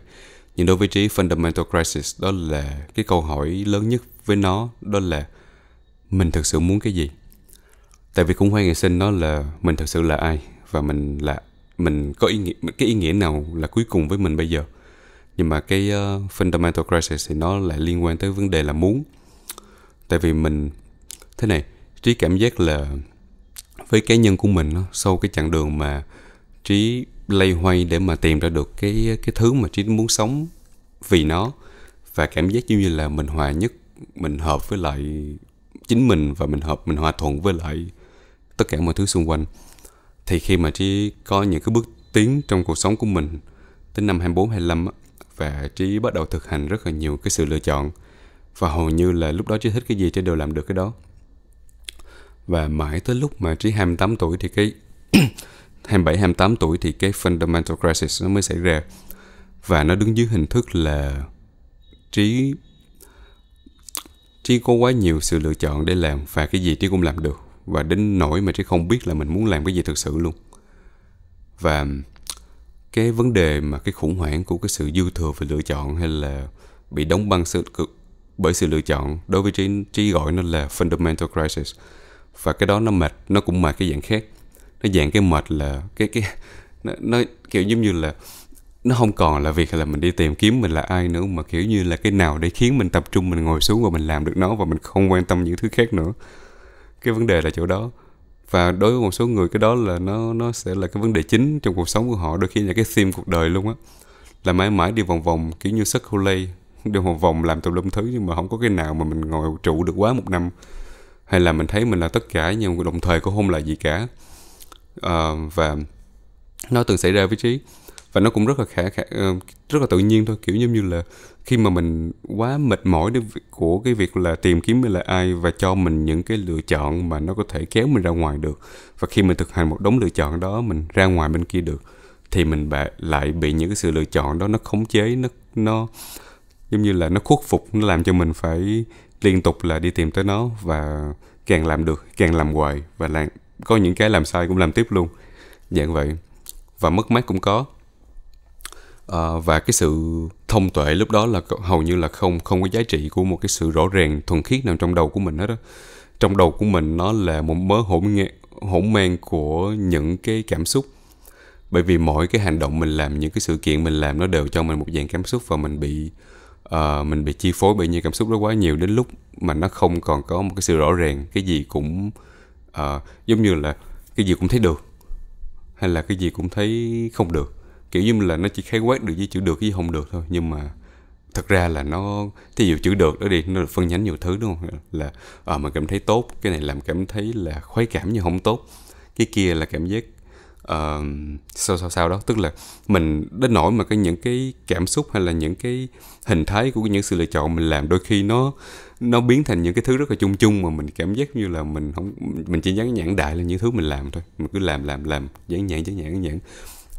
nhưng đối với trí fundamental crisis đó là cái câu hỏi lớn nhất với nó đó là mình thực sự muốn cái gì tại vì khủng hoảng hiện sinh nó là mình thực sự là ai và mình là mình có ý nghĩa cái ý nghĩa nào là cuối cùng với mình bây giờ nhưng mà cái uh, fundamental crisis thì nó lại liên quan tới vấn đề là muốn tại vì mình thế này trí cảm giác là với cá nhân của mình sau cái chặng đường mà trí lay hoay để mà tìm ra được cái cái thứ mà trí muốn sống vì nó và cảm giác giống như là mình hòa nhất mình hợp với lại chính mình và mình hợp mình hòa thuận với lại tất cả mọi thứ xung quanh thì khi mà trí có những cái bước tiến trong cuộc sống của mình tới năm 24 25 và trí bắt đầu thực hành rất là nhiều cái sự lựa chọn và hầu như là lúc đó trí thích cái gì trí đều làm được cái đó và mãi tới lúc mà Trí 28 tuổi thì cái 27 [coughs] 28 tuổi thì cái fundamental crisis nó mới xảy ra và nó đứng dưới hình thức là Trí Trí có quá nhiều sự lựa chọn để làm và cái gì Trí cũng làm được và đến nỗi mà Trí không biết là mình muốn làm cái gì thực sự luôn và cái vấn đề mà cái khủng hoảng của cái sự dư thừa về lựa chọn hay là bị đóng băng sự cực bởi sự lựa chọn đối với trí trí gọi nó là fundamental crisis và cái đó nó mệt nó cũng mệt cái dạng khác nó dạng cái mệt là cái cái nó, nó kiểu giống như là nó không còn là việc là mình đi tìm kiếm mình là ai nữa mà kiểu như là cái nào để khiến mình tập trung mình ngồi xuống và mình làm được nó và mình không quan tâm những thứ khác nữa cái vấn đề là chỗ đó và đối với một số người cái đó là nó nó sẽ là cái vấn đề chính trong cuộc sống của họ đôi khi là cái theme cuộc đời luôn á là mãi mãi đi vòng vòng kiểu như circle [laughs] đi vòng vòng làm tùm lum thứ nhưng mà không có cái nào mà mình ngồi trụ được quá một năm hay là mình thấy mình là tất cả nhưng đồng thời cũng không là gì cả à, và nó từng xảy ra với trí và nó cũng rất là khả, khả ờ, rất là tự nhiên thôi kiểu giống như là khi mà mình quá mệt mỏi đến của cái việc là tìm kiếm mình là ai và cho mình những cái lựa chọn mà nó có thể kéo mình ra ngoài được và khi mình thực hành một đống lựa chọn đó mình ra ngoài bên kia được thì mình lại bị những cái sự lựa chọn đó nó khống chế nó nó giống như là nó khuất phục nó làm cho mình phải liên tục là đi tìm tới nó và càng làm được càng làm hoài và làm có những cái làm sai cũng làm tiếp luôn dạng vậy và mất mát cũng có à, và cái sự thông tuệ lúc đó là hầu như là không không có giá trị của một cái sự rõ ràng thuần khiết nào trong đầu của mình hết đó trong đầu của mình nó là một mớ hỗn nghe, hỗn mang của những cái cảm xúc bởi vì mỗi cái hành động mình làm những cái sự kiện mình làm nó đều cho mình một dạng cảm xúc và mình bị uh, mình bị chi phối bởi những cảm xúc đó quá nhiều đến lúc mà nó không còn có một cái sự rõ ràng cái gì cũng uh, giống như là cái gì cũng thấy được hay là cái gì cũng thấy không được kiểu như là nó chỉ khái quát được với chữ được với không được thôi nhưng mà thật ra là nó thí dụ chữ được đó đi nó được phân nhánh nhiều thứ đúng không là à, mình cảm thấy tốt cái này làm cảm thấy là khoái cảm nhưng không tốt cái kia là cảm giác uh, sao sao sao đó tức là mình đến nỗi mà cái những cái cảm xúc hay là những cái hình thái của những sự lựa chọn mình làm đôi khi nó nó biến thành những cái thứ rất là chung chung mà mình cảm giác như là mình không mình chỉ dán nhãn đại là những thứ mình làm thôi mình cứ làm làm làm dán nhãn dán nhãn dán nhãn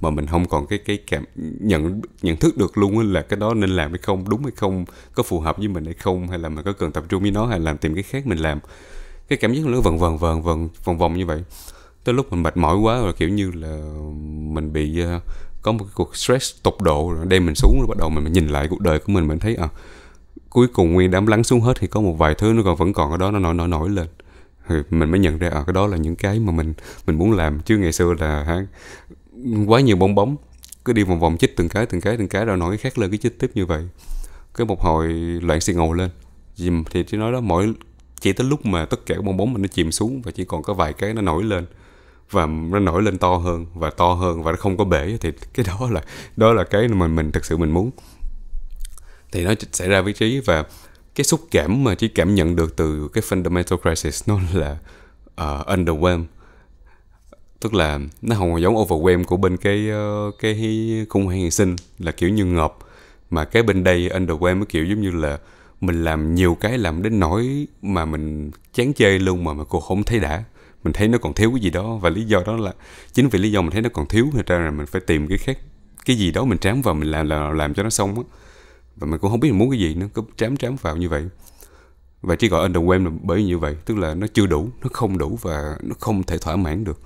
mà mình không còn cái cái cảm nhận nhận thức được luôn là cái đó nên làm hay không đúng hay không có phù hợp với mình hay không hay là mình có cần tập trung với nó hay làm tìm cái khác mình làm cái cảm giác nó vần vần vần vần vòng vòng như vậy tới lúc mình mệt mỏi quá rồi kiểu như là mình bị uh, có một cái cuộc stress tột độ rồi đem mình xuống rồi bắt đầu mình, mình nhìn lại cuộc đời của mình mình thấy à cuối cùng nguyên đám lắng xuống hết thì có một vài thứ nó còn vẫn còn ở đó nó nổi nổi nổi lên thì mình mới nhận ra à, cái đó là những cái mà mình mình muốn làm chứ ngày xưa là hả, quá nhiều bong bóng cứ đi vòng vòng chích từng cái từng cái từng cái rồi nói khác lên cái chích tiếp như vậy cái một hồi loạn xì ngầu lên thì thì nói đó mỗi chỉ tới lúc mà tất cả bong bóng mình nó chìm xuống và chỉ còn có vài cái nó nổi lên và nó nổi lên to hơn và to hơn và nó không có bể thì cái đó là đó là cái mà mình thực sự mình muốn thì nó xảy ra với trí và cái xúc cảm mà trí cảm nhận được từ cái fundamental crisis nó là uh, underwhelm tức là nó không giống overwhelm của bên cái ờ, cái khủng hoảng hiện sinh là kiểu như ngợp mà cái bên đây underwhelm nó kiểu giống như là mình làm nhiều cái làm đến nỗi mà mình chán chê luôn mà mà cô không thấy đã mình thấy nó còn thiếu cái gì đó và lý do đó là chính vì lý do mình thấy nó còn thiếu thì ra là mình phải tìm cái khác cái gì đó mình trám vào mình làm là làm cho nó xong á và mình cũng không biết mình muốn cái gì nó cứ trám trám vào như vậy và chỉ gọi underwhelm là bởi như vậy tức là nó chưa đủ nó không đủ và nó không thể thỏa mãn được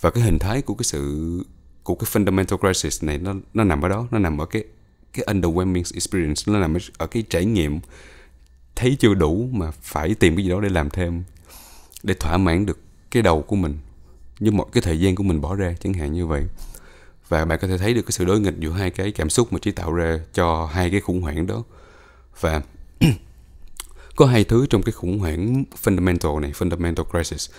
và cái hình thái của cái sự của cái fundamental crisis này nó nó nằm ở đó nó nằm ở cái cái underwhelming experience nó nằm ở cái trải nghiệm thấy chưa đủ mà phải tìm cái gì đó để làm thêm để thỏa mãn được cái đầu của mình với mọi cái thời gian của mình bỏ ra chẳng hạn như vậy và bạn có thể thấy được cái sự đối nghịch giữa hai cái cảm xúc mà trí tạo ra cho hai cái khủng hoảng đó và [clears throat] có hai thứ trong cái khủng hoảng fundamental này fundamental crisis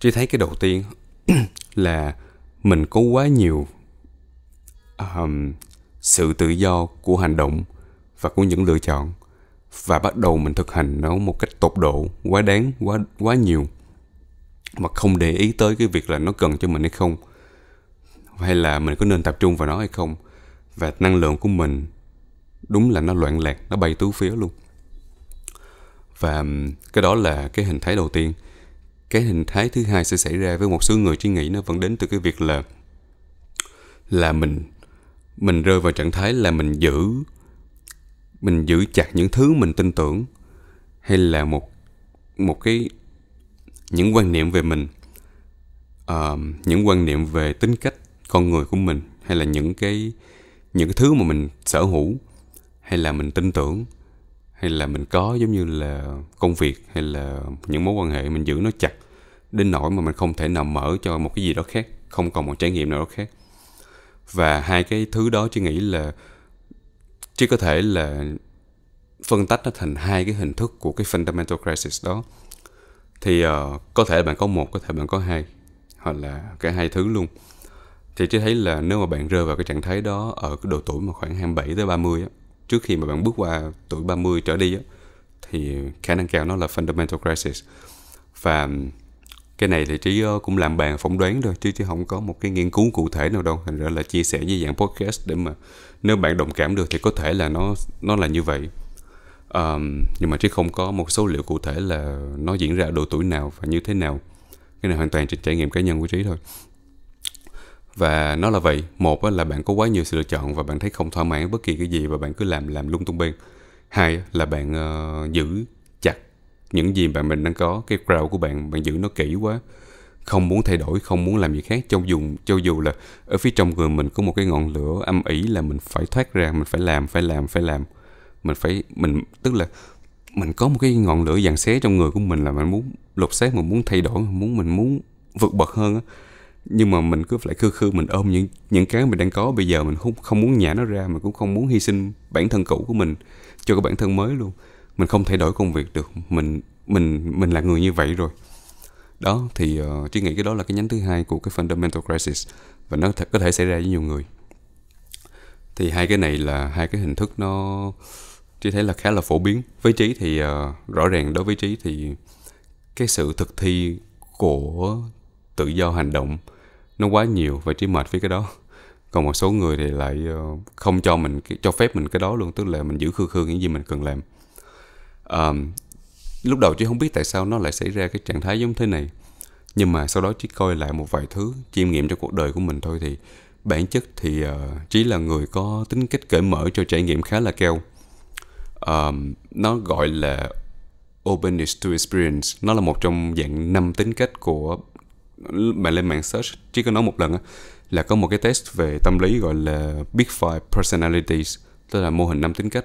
trí thấy cái đầu tiên [clears throat] là mình có quá nhiều um, sự tự do của hành động và của những lựa chọn và bắt đầu mình thực hành nó một cách tột độ quá đáng quá quá nhiều mà không để ý tới cái việc là nó cần cho mình hay không hay là mình có nên tập trung vào nó hay không và năng lượng của mình đúng là nó loạn lạc nó bay tứ phía luôn và cái đó là cái hình thái đầu tiên cái hình thái thứ hai sẽ xảy ra với một số người trí nghĩ nó vẫn đến từ cái việc là là mình mình rơi vào trạng thái là mình giữ mình giữ chặt những thứ mình tin tưởng hay là một một cái những quan niệm về mình uh, những quan niệm về tính cách con người của mình hay là những cái những cái thứ mà mình sở hữu hay là mình tin tưởng hay là mình có giống như là công việc hay là những mối quan hệ mình giữ nó chặt đến nỗi mà mình không thể nào mở cho một cái gì đó khác không còn một trải nghiệm nào đó khác và hai cái thứ đó chỉ nghĩ là chỉ có thể là phân tách nó thành hai cái hình thức của cái fundamental crisis đó thì uh, có thể bạn có một có thể bạn có hai hoặc là cả hai thứ luôn thì tôi thấy là nếu mà bạn rơi vào cái trạng thái đó ở cái độ tuổi mà khoảng 27 tới 30 á, trước khi mà bạn bước qua tuổi 30 trở đi á, thì khả năng cao nó là fundamental crisis và cái này thì trí ờ, cũng làm bàn phỏng đoán thôi chứ chứ không có một cái nghiên cứu cụ thể nào đâu thành ra là chia sẻ dưới dạng podcast để mà nếu bạn đồng cảm được thì có thể là nó nó là như vậy um, nhưng mà chứ không có một số liệu cụ thể là nó diễn ra ở độ tuổi nào và như thế nào cái này hoàn toàn trên trải nghiệm cá nhân của trí thôi và nó là vậy một là bạn có quá nhiều sự lựa chọn và bạn thấy không thỏa mãn bất kỳ cái gì và bạn cứ làm làm lung tung bên hai là bạn uh, giữ chặt những gì bạn mình đang có cái crowd của bạn bạn giữ nó kỹ quá không muốn thay đổi không muốn làm gì khác cho dù cho dù là ở phía trong người mình có một cái ngọn lửa âm ỉ là mình phải thoát ra mình phải làm phải làm phải làm mình phải mình tức là mình có một cái ngọn lửa dàn xé trong người của mình là mình muốn lột xác mình muốn thay đổi mình muốn mình muốn vượt bậc hơn nhưng mà mình cứ phải khư khư mình ôm những những cái mình đang có bây giờ mình không không muốn nhả nó ra mình cũng không muốn hy sinh bản thân cũ của mình cho cái bản thân mới luôn mình không thay đổi công việc được mình mình mình là người như vậy rồi đó thì uh, trí nghĩ cái đó là cái nhánh thứ hai của cái fundamental crisis và nó th- có thể xảy ra với nhiều người thì hai cái này là hai cái hình thức nó trí thấy là khá là phổ biến với trí thì uh, rõ ràng đối với trí thì cái sự thực thi của tự do hành động nó quá nhiều và trí mệt với cái đó còn một số người thì lại ờ, không cho mình cho phép mình cái đó luôn tức là mình giữ khư khư những gì mình cần làm um, lúc đầu chứ không biết tại sao nó lại xảy ra cái trạng thái giống thế này nhưng mà sau đó chỉ coi lại một vài thứ chiêm nghiệm cho cuộc đời của mình thôi thì bản chất thì uh, trí là người có tính cách cởi mở cho trải nghiệm khá là cao um, nó gọi là openness to experience nó là một trong dạng năm tính cách của bạn lên mạng search chỉ có nói một lần á là có một cái test về tâm lý gọi là Big Five Personalities tức là mô hình năm tính cách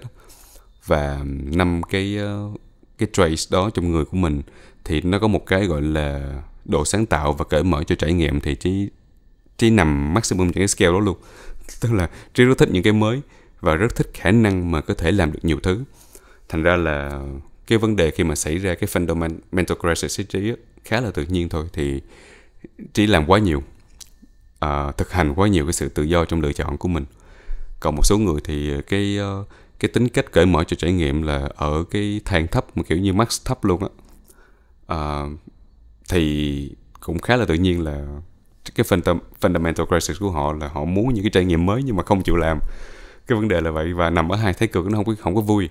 và năm cái ờ, cái traits đó trong người của mình thì nó có một cái gọi là độ sáng tạo và cởi mở cho trải nghiệm thì chỉ chỉ nằm maximum trên cái scale đó luôn tức là trí rất thích những cái mới và rất thích khả năng mà có thể làm được nhiều thứ thành ra là cái vấn đề khi mà xảy ra cái fundamental crisis trí khá là tự nhiên thôi thì trí làm quá nhiều uh, thực hành quá nhiều cái sự tự do trong lựa chọn của mình còn một số người thì cái uh, cái tính cách cởi mở cho trải nghiệm là ở cái thang thấp mà kiểu như max thấp luôn á uh, thì cũng khá là tự nhiên là cái fundamental crisis của họ là họ muốn những cái trải nghiệm mới nhưng mà không chịu làm cái vấn đề là vậy và nằm ở hai thái cực nó không có không có vui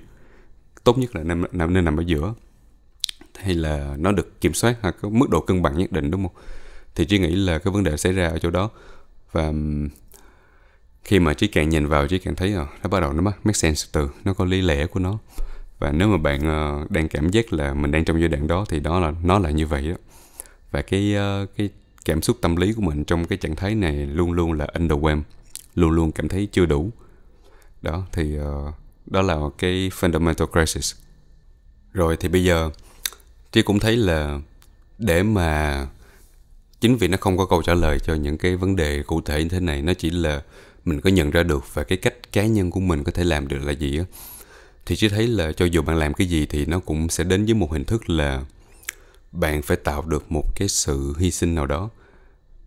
tốt nhất là nằm nằm nên nằm ở giữa hay là nó được kiểm soát hoặc có mức độ cân bằng nhất định đúng không thì chỉ nghĩ là cái vấn đề xảy ra ở chỗ đó và khi mà chỉ càng nhìn vào chỉ càng thấy à, nó bắt đầu nó make sense từ nó có lý lẽ của nó và nếu mà bạn ờ, đang cảm giác là mình đang trong giai đoạn đó thì đó là nó là như vậy đó và cái ờ, cái cảm xúc tâm lý của mình trong cái trạng thái này luôn luôn là underwhelm luôn luôn cảm thấy chưa đủ đó thì uh, đó là cái fundamental crisis rồi thì bây giờ chị cũng thấy là để mà chính vì nó không có câu trả lời cho những cái vấn đề cụ thể như thế này nó chỉ là mình có nhận ra được và cái cách cá nhân của mình có thể làm được là gì á thì chỉ thấy là cho dù bạn làm cái gì thì nó cũng sẽ đến với một hình thức là bạn phải tạo được một cái sự hy sinh nào đó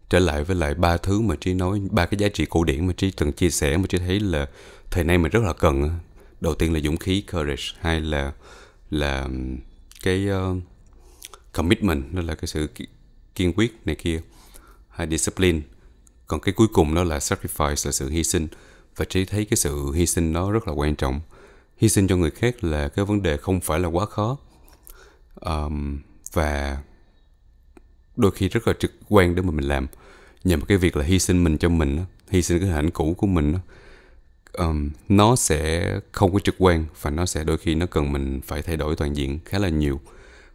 trở lại với lại ba thứ mà trí nói ba cái giá trị cổ điển mà trí từng chia sẻ mà trí thấy là thời nay mình rất là cần đầu tiên là dũng khí courage hai là là cái uh, commitment đó là cái sự kiên quyết này kia hay discipline còn cái cuối cùng đó là sacrifice là sự hy sinh và trí thấy cái sự hy sinh nó rất là quan trọng hy sinh cho người khác là cái vấn đề không phải là quá khó um, và đôi khi rất là trực quan để mà mình làm nhờ cái việc là hy sinh mình cho mình hy sinh cái hạnh cũ của mình um, nó sẽ không có trực quan và nó sẽ đôi khi nó cần mình phải thay đổi toàn diện khá là nhiều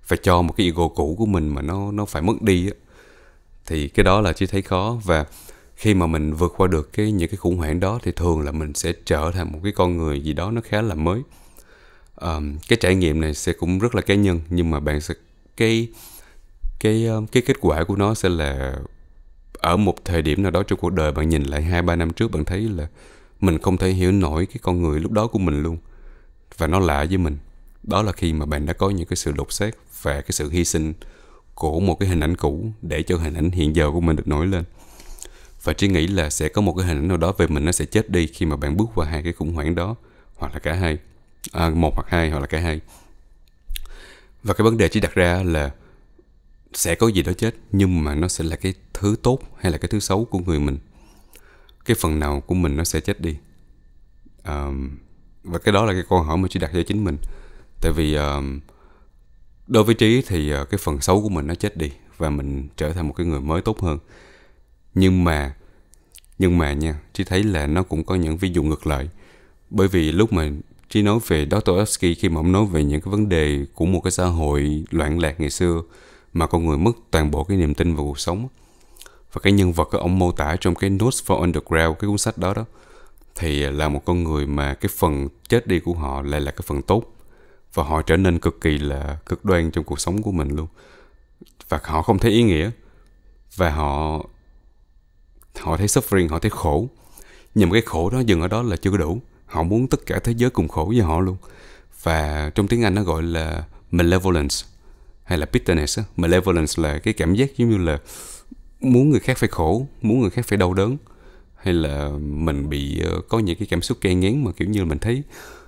phải cho một cái ego cũ của mình mà nó nó phải mất đi á thì cái đó là chỉ thấy khó và khi mà mình vượt qua được cái những cái khủng hoảng đó thì thường là mình sẽ trở thành một cái con người gì đó nó khá là mới um, cái trải nghiệm này sẽ cũng rất là cá nhân nhưng mà bạn sẽ cái cái cái kết quả của nó sẽ là ở một thời điểm nào đó trong cuộc đời bạn nhìn lại hai ba năm trước bạn thấy là mình không thể hiểu nổi cái con người lúc đó của mình luôn và nó lạ với mình đó là khi mà bạn đã có những cái sự lột xác và cái sự hy sinh của một cái hình ảnh cũ để cho hình ảnh hiện giờ của mình được nổi lên và chỉ nghĩ là sẽ có một cái hình ảnh nào đó về mình nó sẽ chết đi khi mà bạn bước qua hai cái khủng hoảng đó hoặc là cả hai à, một hoặc hai hoặc là cả hai và cái vấn đề chỉ đặt ra là sẽ có gì đó chết nhưng mà nó sẽ là cái thứ tốt hay là cái thứ xấu của người mình cái phần nào của mình nó sẽ chết đi um, và cái đó là cái câu hỏi mà chỉ đặt cho chính mình tại vì um, đối với trí thì uh, cái phần xấu của mình nó chết đi và mình trở thành một cái người mới tốt hơn nhưng mà nhưng mà nha trí thấy là nó cũng có những ví dụ ngược lại bởi vì lúc mà trí nói về Dostoevsky khi mà ông nói về những cái vấn đề của một cái xã hội loạn lạc ngày xưa mà con người mất toàn bộ cái niềm tin vào cuộc sống và cái nhân vật của ông mô tả trong cái Notes for Underground cái cuốn sách đó đó thì là một con người mà cái phần chết đi của họ lại là cái phần tốt và họ trở nên cực kỳ là cực đoan trong cuộc sống của mình luôn và họ không thấy ý nghĩa và họ họ thấy suffering họ thấy khổ nhưng mà cái khổ đó dừng ở đó là chưa đủ họ muốn tất cả thế giới cùng khổ với họ luôn và trong tiếng anh nó gọi là malevolence hay là bitterness malevolence là cái cảm giác giống như là muốn người khác phải khổ muốn người khác phải đau đớn hay là mình bị ờ, có những cái cảm xúc cay ngán mà kiểu như mình thấy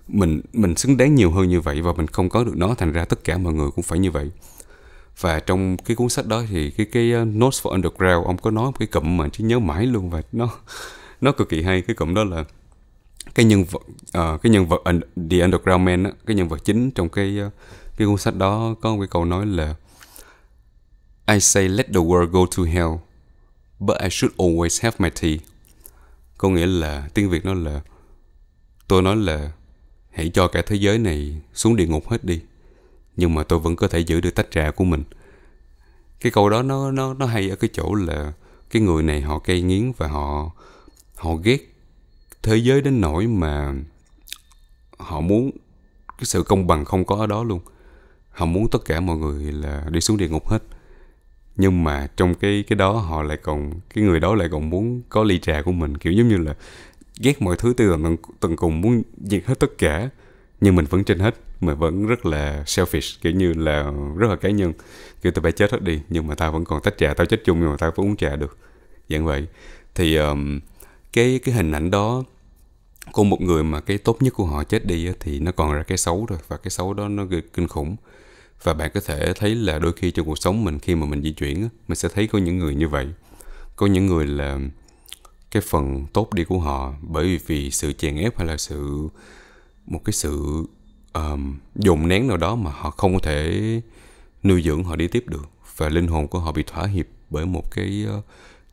mình mình xứng đáng nhiều hơn như vậy và mình không có được nó thành ra tất cả mọi người cũng phải như vậy và trong cái cuốn sách đó thì cái cái ờ, notes for underground ông có nói một cái cụm mà chỉ nhớ mãi luôn và nó nó cực kỳ hay cái cụm đó là cái nhân vật uh, cái nhân vật the underground man á, cái nhân vật chính trong cái cái cuốn sách đó có một cái câu nói là I say let the world go to hell, but I should always have my tea. Có nghĩa là tiếng Việt nó là tôi nói là hãy cho cả thế giới này xuống địa ngục hết đi, nhưng mà tôi vẫn có thể giữ được tách trà của mình. Cái câu đó nó nó nó hay ở cái chỗ là cái người này họ cay nghiến và họ họ ghét thế giới đến nỗi mà họ muốn cái sự công bằng không có ở đó luôn họ muốn tất cả mọi người là đi xuống địa ngục hết nhưng mà trong cái cái đó họ lại còn cái người đó lại còn muốn có ly trà của mình kiểu giống như là ghét mọi thứ từ tận tận cùng muốn diệt hết tất cả nhưng mình vẫn trên hết mà vẫn rất là selfish kiểu như là rất là cá nhân kiểu tao phải chết hết đi nhưng mà tao vẫn còn tách trà tao chết chung nhưng mà tao vẫn uống trà được dạng vậy thì um, cái cái hình ảnh đó của một người mà cái tốt nhất của họ chết đi thì nó còn ra cái xấu rồi và cái xấu đó nó kinh khủng và bạn có thể thấy là đôi khi trong cuộc sống mình khi mà mình di chuyển mình sẽ thấy có những người như vậy có những người là cái phần tốt đi của họ bởi vì vì sự chèn ép hay là sự một cái sự um, dồn nén nào đó mà họ không có thể nuôi dưỡng họ đi tiếp được và linh hồn của họ bị thỏa hiệp bởi một cái uh,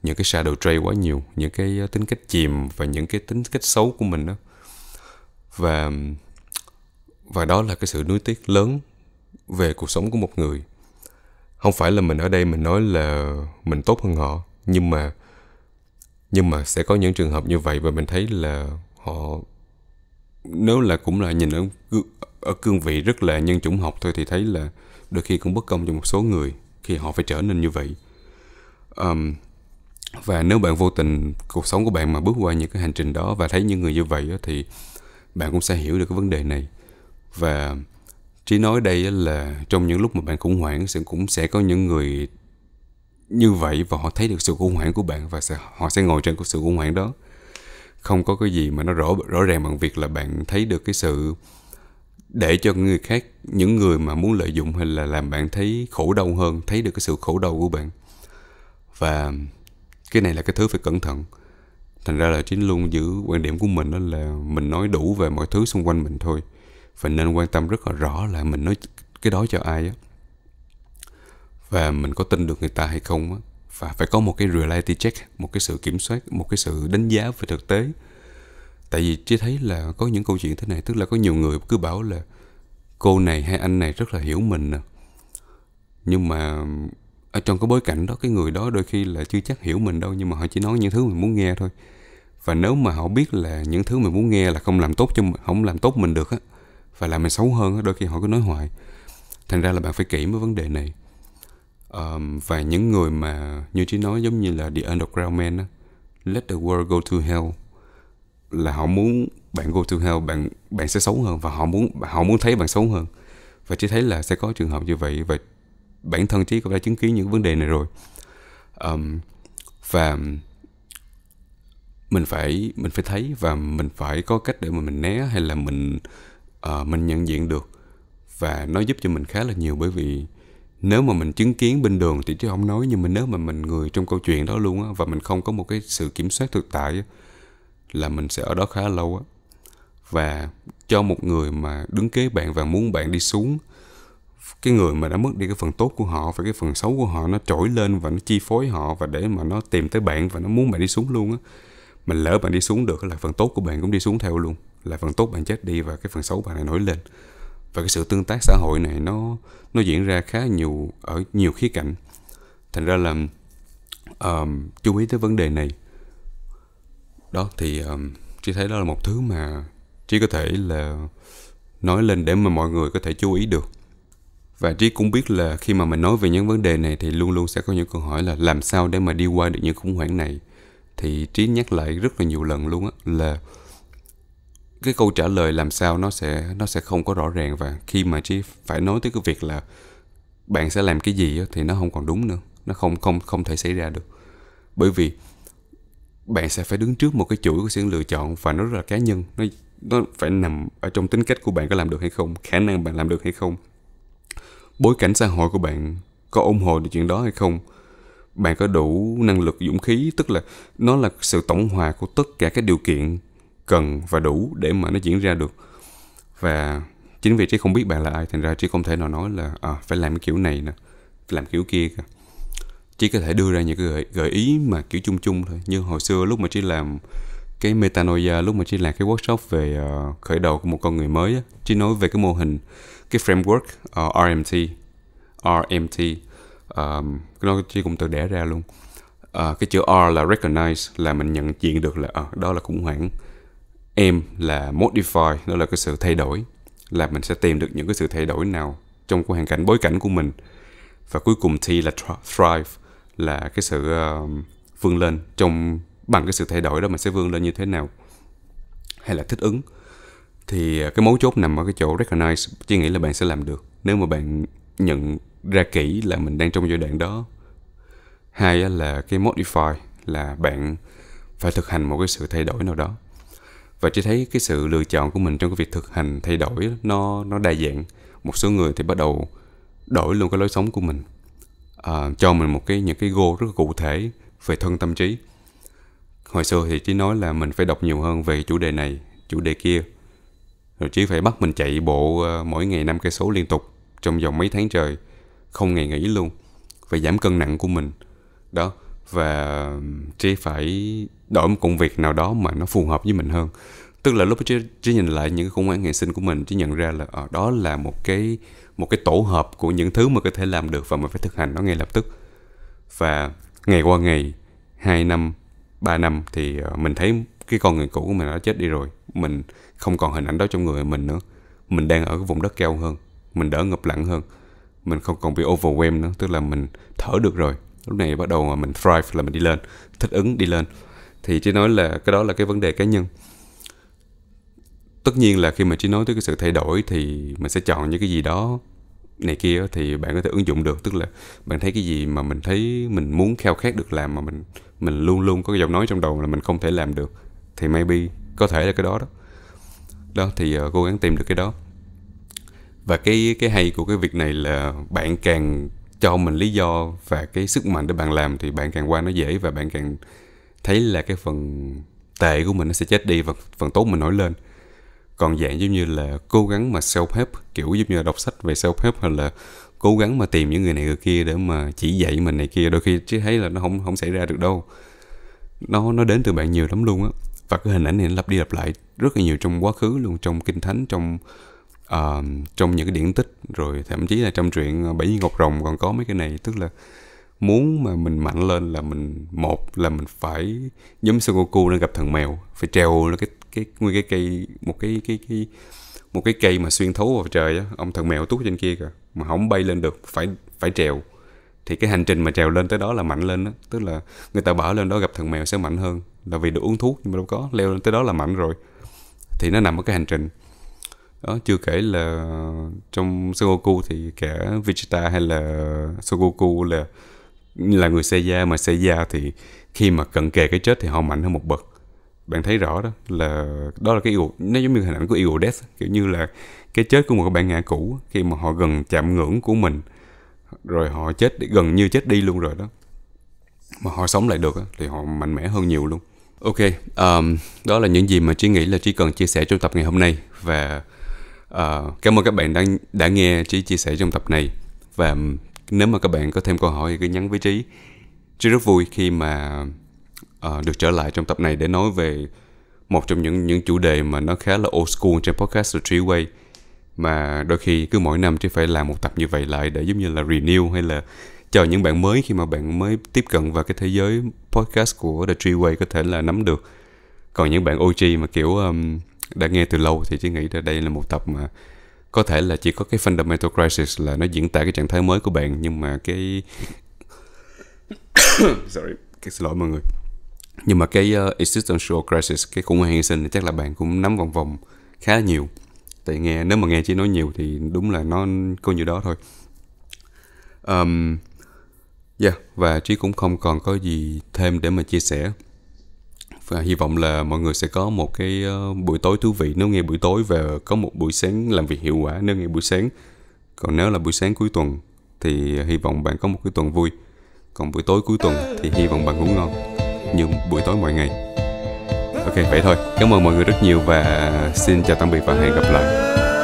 những cái shadow trade quá nhiều những cái uh, tính cách chìm và những cái tính cách xấu của mình đó và và đó là cái sự nuối tiếc lớn về cuộc sống của một người không phải là mình ở đây mình nói là mình tốt hơn họ nhưng mà nhưng mà sẽ có những trường hợp như vậy và mình thấy là họ nếu là cũng là nhìn ở ở cương vị rất là nhân chủng học thôi thì thấy là đôi khi cũng bất công cho một số người khi họ phải trở nên như vậy um, và nếu bạn vô tình cuộc sống của bạn mà bước qua những cái hành trình đó và thấy những người như vậy thì bạn cũng sẽ hiểu được cái vấn đề này và trí nói đây là trong những lúc mà bạn khủng hoảng sẽ cũng sẽ có những người như vậy và họ thấy được sự khủng hoảng của bạn và sẽ, họ sẽ ngồi trên cái sự khủng hoảng đó không có cái gì mà nó rõ rõ ràng bằng việc là bạn thấy được cái sự để cho người khác những người mà muốn lợi dụng hay là làm bạn thấy khổ đau hơn thấy được cái sự khổ đau của bạn và cái này là cái thứ phải cẩn thận thành ra là chính luôn giữ quan điểm của mình đó là mình nói đủ về mọi thứ xung quanh mình thôi và nên quan tâm rất là rõ là mình nói cái đó cho ai á và mình có tin được người ta hay không á và phải có một cái reality check một cái sự kiểm soát một cái sự đánh giá về thực tế tại vì chỉ thấy là có những câu chuyện thế này tức là có nhiều người cứ bảo là cô này hay anh này rất là hiểu mình nè nhưng mà ở trong cái bối cảnh đó cái người đó đôi khi là chưa chắc hiểu mình đâu nhưng mà họ chỉ nói những thứ mình muốn nghe thôi và nếu mà họ biết là những thứ mình muốn nghe là không làm tốt cho không làm tốt mình được á và làm mình xấu hơn đôi khi họ cứ nói hoài thành ra là bạn phải kỹ với vấn đề này um, và những người mà như trí nói giống như là the underground man á let the world go to hell là họ muốn bạn go to hell bạn bạn sẽ xấu hơn và họ muốn họ muốn thấy bạn xấu hơn và chỉ thấy là sẽ có trường hợp như vậy và bản thân trí cũng đã chứng kiến những vấn đề này rồi um, và mình phải mình phải thấy và mình phải có cách để mà mình né hay là mình Ờ, mình nhận diện được và nó giúp cho mình khá là nhiều bởi vì nếu mà mình chứng kiến bên đường thì chứ không nói nhưng mà nếu mà mình người trong câu chuyện đó luôn á và mình không có một cái sự kiểm soát thực tại á, là mình sẽ ở đó khá lâu á và cho một người mà đứng kế bạn và muốn bạn đi xuống cái người mà đã mất đi cái phần tốt của họ và cái phần xấu của họ nó trỗi lên và nó chi phối họ và để mà nó tìm tới bạn và nó muốn bạn đi xuống luôn á mình lỡ bạn đi xuống được là phần tốt của bạn cũng đi xuống theo luôn là phần tốt bạn chết đi và cái phần xấu bạn lại nổi lên và cái sự tương tác xã hội này nó nó diễn ra khá nhiều ở nhiều khía cạnh thành ra là um, chú ý tới vấn đề này đó thì um, chị thấy đó là một thứ mà chỉ có thể là nói lên để mà mọi người có thể chú ý được và trí cũng biết là khi mà mình nói về những vấn đề này thì luôn luôn sẽ có những câu hỏi là làm sao để mà đi qua được những khủng hoảng này thì trí nhắc lại rất là nhiều lần luôn á là cái câu trả lời làm sao nó sẽ nó sẽ không có rõ ràng và khi mà chỉ phải nói tới cái việc là bạn sẽ làm cái gì thì nó không còn đúng nữa nó không không không thể xảy ra được bởi vì bạn sẽ phải đứng trước một cái chuỗi của sự lựa chọn và nó rất là cá nhân nó nó phải nằm ở trong tính cách của bạn có làm được hay không khả năng bạn làm được hay không bối cảnh xã hội của bạn có ủng hộ được chuyện đó hay không bạn có đủ năng lực dũng khí tức là nó là sự tổng hòa của tất cả các điều kiện cần và đủ để mà nó diễn ra được và chính vì trí không biết bạn là ai thành ra trí không thể nào nói là à, phải làm cái kiểu này nè làm kiểu kia cả chỉ có thể đưa ra những cái gợi, gợi ý mà kiểu chung chung thôi như hồi xưa lúc mà trí làm cái metanoia lúc mà chị làm cái workshop về uh, khởi đầu của một con người mới á nói về cái mô hình cái framework uh, ờ, RMT RMT um, nó chị cũng tự đẻ ra luôn uh, cái chữ R là recognize là mình nhận diện được là uh, đó là khủng hoảng em là modify đó là cái sự thay đổi là mình sẽ tìm được những cái sự thay đổi nào trong cái hoàn cảnh bối cảnh của mình và cuối cùng thì là thrive là cái sự uh, vươn lên trong bằng cái sự thay đổi đó mình sẽ vươn lên như thế nào hay là thích ứng thì à, cái mấu chốt nằm ở cái chỗ recognize chỉ nghĩ là bạn sẽ làm được nếu mà bạn nhận ra kỹ là mình đang trong giai đoạn đó hai là cái modify là bạn phải thực hành một cái sự thay đổi nào đó và chỉ thấy cái sự lựa chọn của mình trong cái việc thực hành thay đổi nó nó đa dạng một số người thì bắt đầu đổi luôn cái lối sống của mình à, cho mình một cái những cái goal rất cụ thể về thân tâm trí hồi xưa thì chỉ nói là mình phải đọc nhiều hơn về chủ đề này chủ đề kia rồi chỉ phải bắt mình chạy bộ à, mỗi ngày năm cây số liên tục trong vòng mấy tháng trời không ngày nghỉ luôn phải giảm cân nặng của mình đó và chỉ phải đổi một công việc nào đó mà nó phù hợp với mình hơn tức là lúc trí, trí nhìn lại những cái khủng hoảng ngày sinh của mình trí nhận ra là à, đó là một cái một cái tổ hợp của những thứ mà có thể làm được và mình phải thực hành nó ngay lập tức và ngày qua ngày 2 năm 3 năm thì ờ, mình thấy cái con người cũ của mình đã chết đi rồi mình không còn hình ảnh đó trong người mình nữa mình đang ở cái vùng đất cao hơn mình đỡ ngập lặng hơn mình không còn bị overwhelm nữa tức là mình thở được rồi lúc này bắt đầu mà mình thrive là mình đi lên thích ứng đi lên thì chỉ nói là cái đó là cái vấn đề cá nhân tất nhiên là khi mà chỉ nói tới cái sự thay đổi thì mình sẽ chọn những cái gì đó này kia thì bạn có thể ứng dụng được tức là bạn thấy cái gì mà mình thấy mình muốn khao khát được làm mà mình mình luôn luôn có cái giọng nói trong đầu là mình không thể làm được thì maybe có thể là cái đó đó đó thì uh, cố gắng tìm được cái đó và cái cái hay của cái việc này là bạn càng cho mình lý do và cái sức mạnh để bạn làm thì bạn càng qua nó dễ và bạn càng thấy là cái phần tệ của mình nó sẽ chết đi và phần tốt mình nổi lên còn dạng giống như là cố gắng mà self help kiểu giống như là đọc sách về self help hay là cố gắng mà tìm những người này người kia để mà chỉ dạy mình này kia đôi khi chứ thấy là nó không không xảy ra được đâu nó nó đến từ bạn nhiều lắm luôn á và cái hình ảnh này nó lặp đi lặp lại rất là nhiều trong quá khứ luôn trong kinh thánh trong uh, trong những cái điển tích rồi thậm chí là trong truyện ờ, bảy ngọc rồng còn có mấy cái này tức là muốn mà mình mạnh lên là mình một là mình phải giống Sengoku nó gặp thằng mèo phải treo lên cái cái nguyên cái cây một cái cái cái một cái cây mà xuyên thấu vào trời á ông thằng mèo tút trên kia kìa mà không bay lên được phải phải trèo thì cái hành trình mà trèo lên tới đó là mạnh lên đó. tức là người ta bảo lên đó gặp thằng mèo sẽ mạnh hơn là vì được uống thuốc nhưng mà đâu có leo lên tới đó là mạnh rồi thì nó nằm ở cái hành trình đó chưa kể là trong Sengoku thì cả Vegeta hay là Sengoku là là người xây da mà xây da thì khi mà cận kề cái chết thì họ mạnh hơn một bậc bạn thấy rõ đó là đó là cái yêu nó giống như hình ảnh của yêu death kiểu như là cái chết của một bạn ngã cũ khi mà họ gần chạm ngưỡng của mình rồi họ chết gần như chết đi luôn rồi đó mà họ sống lại được thì họ mạnh mẽ hơn nhiều luôn ok um, đó là những gì mà trí nghĩ là trí cần chia sẻ trong tập ngày hôm nay và uh, cảm ơn các bạn đã đã nghe trí chia sẻ trong tập này và nếu mà các bạn có thêm câu hỏi thì cứ nhắn với trí trí rất vui khi mà uh, được trở lại trong tập này để nói về một trong những những chủ đề mà nó khá là old school trên podcast của Tree Way mà đôi khi cứ mỗi năm chỉ phải làm một tập như vậy lại để giống như là renew hay là chờ những bạn mới khi mà bạn mới tiếp cận vào cái thế giới podcast của The Tree Way có thể là nắm được còn những bạn OG mà kiểu um, đã nghe từ lâu thì chỉ nghĩ là đây là một tập mà có thể là chỉ có cái fundamental crisis là nó diễn tả cái trạng thái mới của bạn nhưng mà cái [coughs] sorry cái xin lỗi mọi người nhưng mà cái uh, existential crisis cái khủng hoảng sinh thì chắc là bạn cũng nắm vòng vòng khá là nhiều tại nghe nếu mà nghe chỉ nói nhiều thì đúng là nó có nhiêu đó thôi um, yeah và trí cũng không còn có gì thêm để mà chia sẻ và hy vọng là mọi người sẽ có một cái ờ, buổi tối thú vị nếu nghe buổi tối và có một buổi sáng làm việc hiệu quả nếu nghe buổi sáng còn nếu là buổi sáng cuối tuần thì hy vọng bạn có một cái tuần vui còn buổi tối cuối tuần thì hy vọng bạn ngủ ngon như buổi tối mọi ngày ok vậy thôi cảm ơn mọi người rất nhiều và xin chào tạm biệt và hẹn gặp lại